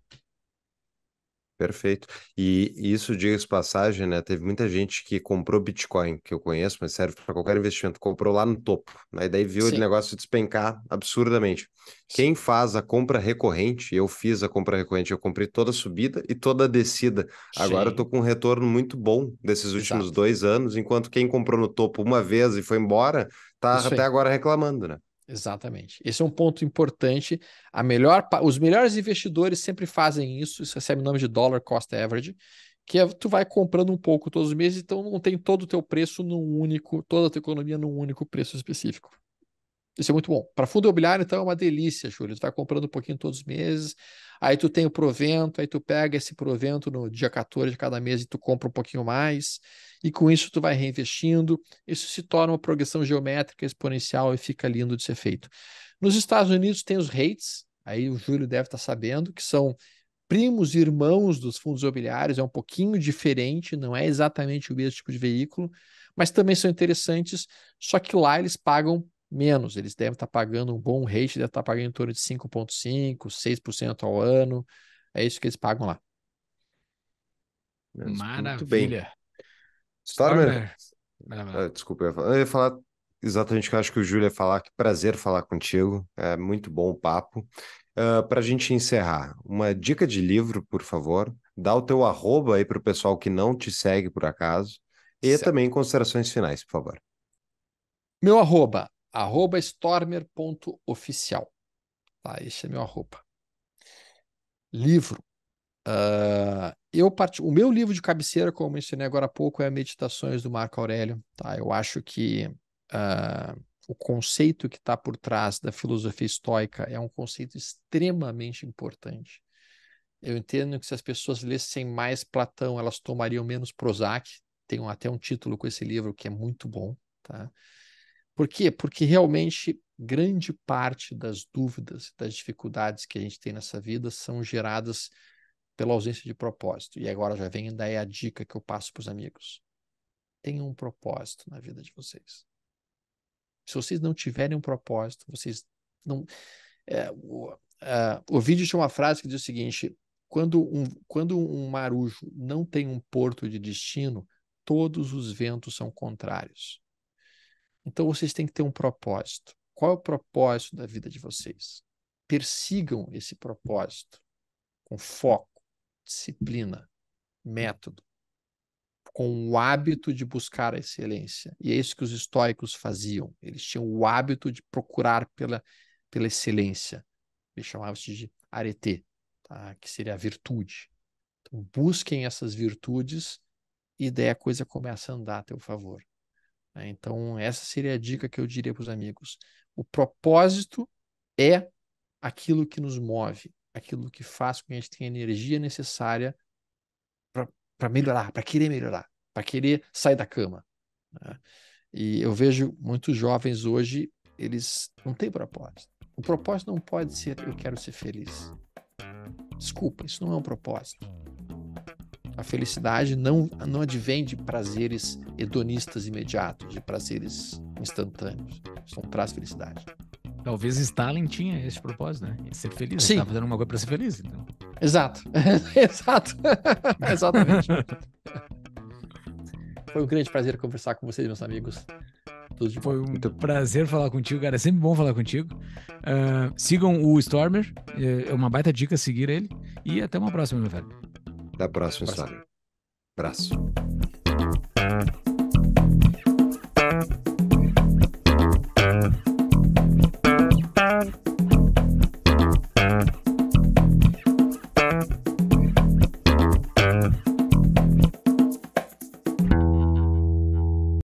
Perfeito. E isso, diga-se passagem, né? Teve muita gente que comprou Bitcoin, que eu conheço, mas serve para qualquer investimento, comprou lá no topo, né? E daí viu o negócio despencar absurdamente. Quem faz a compra recorrente, eu fiz a compra recorrente, eu comprei toda a subida e toda a descida. Sim. Agora eu tô com um retorno muito bom desses últimos Exato. dois anos, enquanto quem comprou no topo uma vez e foi embora, tá Isso até aí. agora reclamando, né? Exatamente. Esse é um ponto importante. A melhor, os melhores investidores sempre fazem isso. Isso recebe o nome de dollar cost average, que é, tu vai comprando um pouco todos os meses, então não tem todo o teu preço num único, toda a tua economia num único preço específico. Isso é muito bom. Para fundo imobiliário, então, é uma delícia, Júlio. Tu vai tá comprando um pouquinho todos os meses, aí tu tem o provento, aí tu pega esse provento no dia 14 de cada mês e tu compra um pouquinho mais, e com isso tu vai reinvestindo. Isso se torna uma progressão geométrica exponencial e fica lindo de ser feito. Nos Estados Unidos tem os REITs, aí o Júlio deve estar tá sabendo, que são primos e irmãos dos fundos imobiliários, é um pouquinho diferente, não é exatamente o mesmo tipo de veículo, mas também são interessantes, só que lá eles pagam menos. Eles devem estar tá pagando um bom rate, deve estar tá pagando em torno de 5,5%, 6% ao ano. É isso que eles pagam lá. Maravilha. Stormer. Né? Ah, desculpa, eu ia, falar, eu ia falar exatamente o que eu acho que o Júlio ia falar. Que prazer falar contigo. É muito bom o papo. Uh, ah, para a gente encerrar, uma dica de livro, por favor. Dá o teu arroba aí para o pessoal que não te segue, por acaso. E certo. também considerações finais, por favor. Meu arroba arroba stormer.oficial. Tá, esse é meu arroba. Livro. Uh, eu part... O meu livro de cabeceira, como eu mencionei agora há pouco, é Meditações do Marco Aurélio. Tá? Eu acho que uh, o conceito que está por trás da filosofia estoica é um conceito extremamente importante. Eu entendo que se as pessoas lessem mais Platão, elas tomariam menos Prozac. Tem até um título com esse livro que é muito bom. Tá? Por quê? Porque realmente grande parte das dúvidas, das dificuldades que a gente tem nessa vida são geradas pela ausência de propósito. E agora já vem daí a dica que eu passo para os amigos. Tenham um propósito na vida de vocês. Se vocês não tiverem um propósito, vocês não. É, o, é, o vídeo tinha uma frase que diz o seguinte: quando um, quando um marujo não tem um porto de destino, todos os ventos são contrários. Então vocês têm que ter um propósito. Qual é o propósito da vida de vocês? Persigam esse propósito com foco, disciplina, método, com o hábito de buscar a excelência. E é isso que os estoicos faziam. Eles tinham o hábito de procurar pela, pela excelência. Eles chamavam-se de arete, tá? que seria a virtude. Então, busquem essas virtudes e daí a coisa começa a andar a teu favor. Né? Então, essa seria a dica que eu diria para os amigos. O propósito é aquilo que nos move, aquilo que faz com que a gente tenha energia necessária para melhorar, para querer melhorar, para querer sair da cama. Né? E eu vejo muitos jovens hoje, eles não têm propósito. O propósito não pode ser eu quero ser feliz. Desculpa, isso não é um propósito. A felicidade não, não advém de prazeres hedonistas imediatos, de prazeres instantâneos. Isso não traz felicidade. Talvez Stalin tinha esse propósito, né? ser feliz. Sim. Ele fazendo uma coisa para ser feliz. Então. Exato. Exato. Exatamente. Foi um grande prazer conversar com vocês, meus amigos. Foi um Muito prazer falar contigo, cara. É sempre bom falar contigo. Uh, sigam o Stormer, é, é uma baita dica seguir ele. E até uma próxima, meu velho. Até a próxima, Abraço.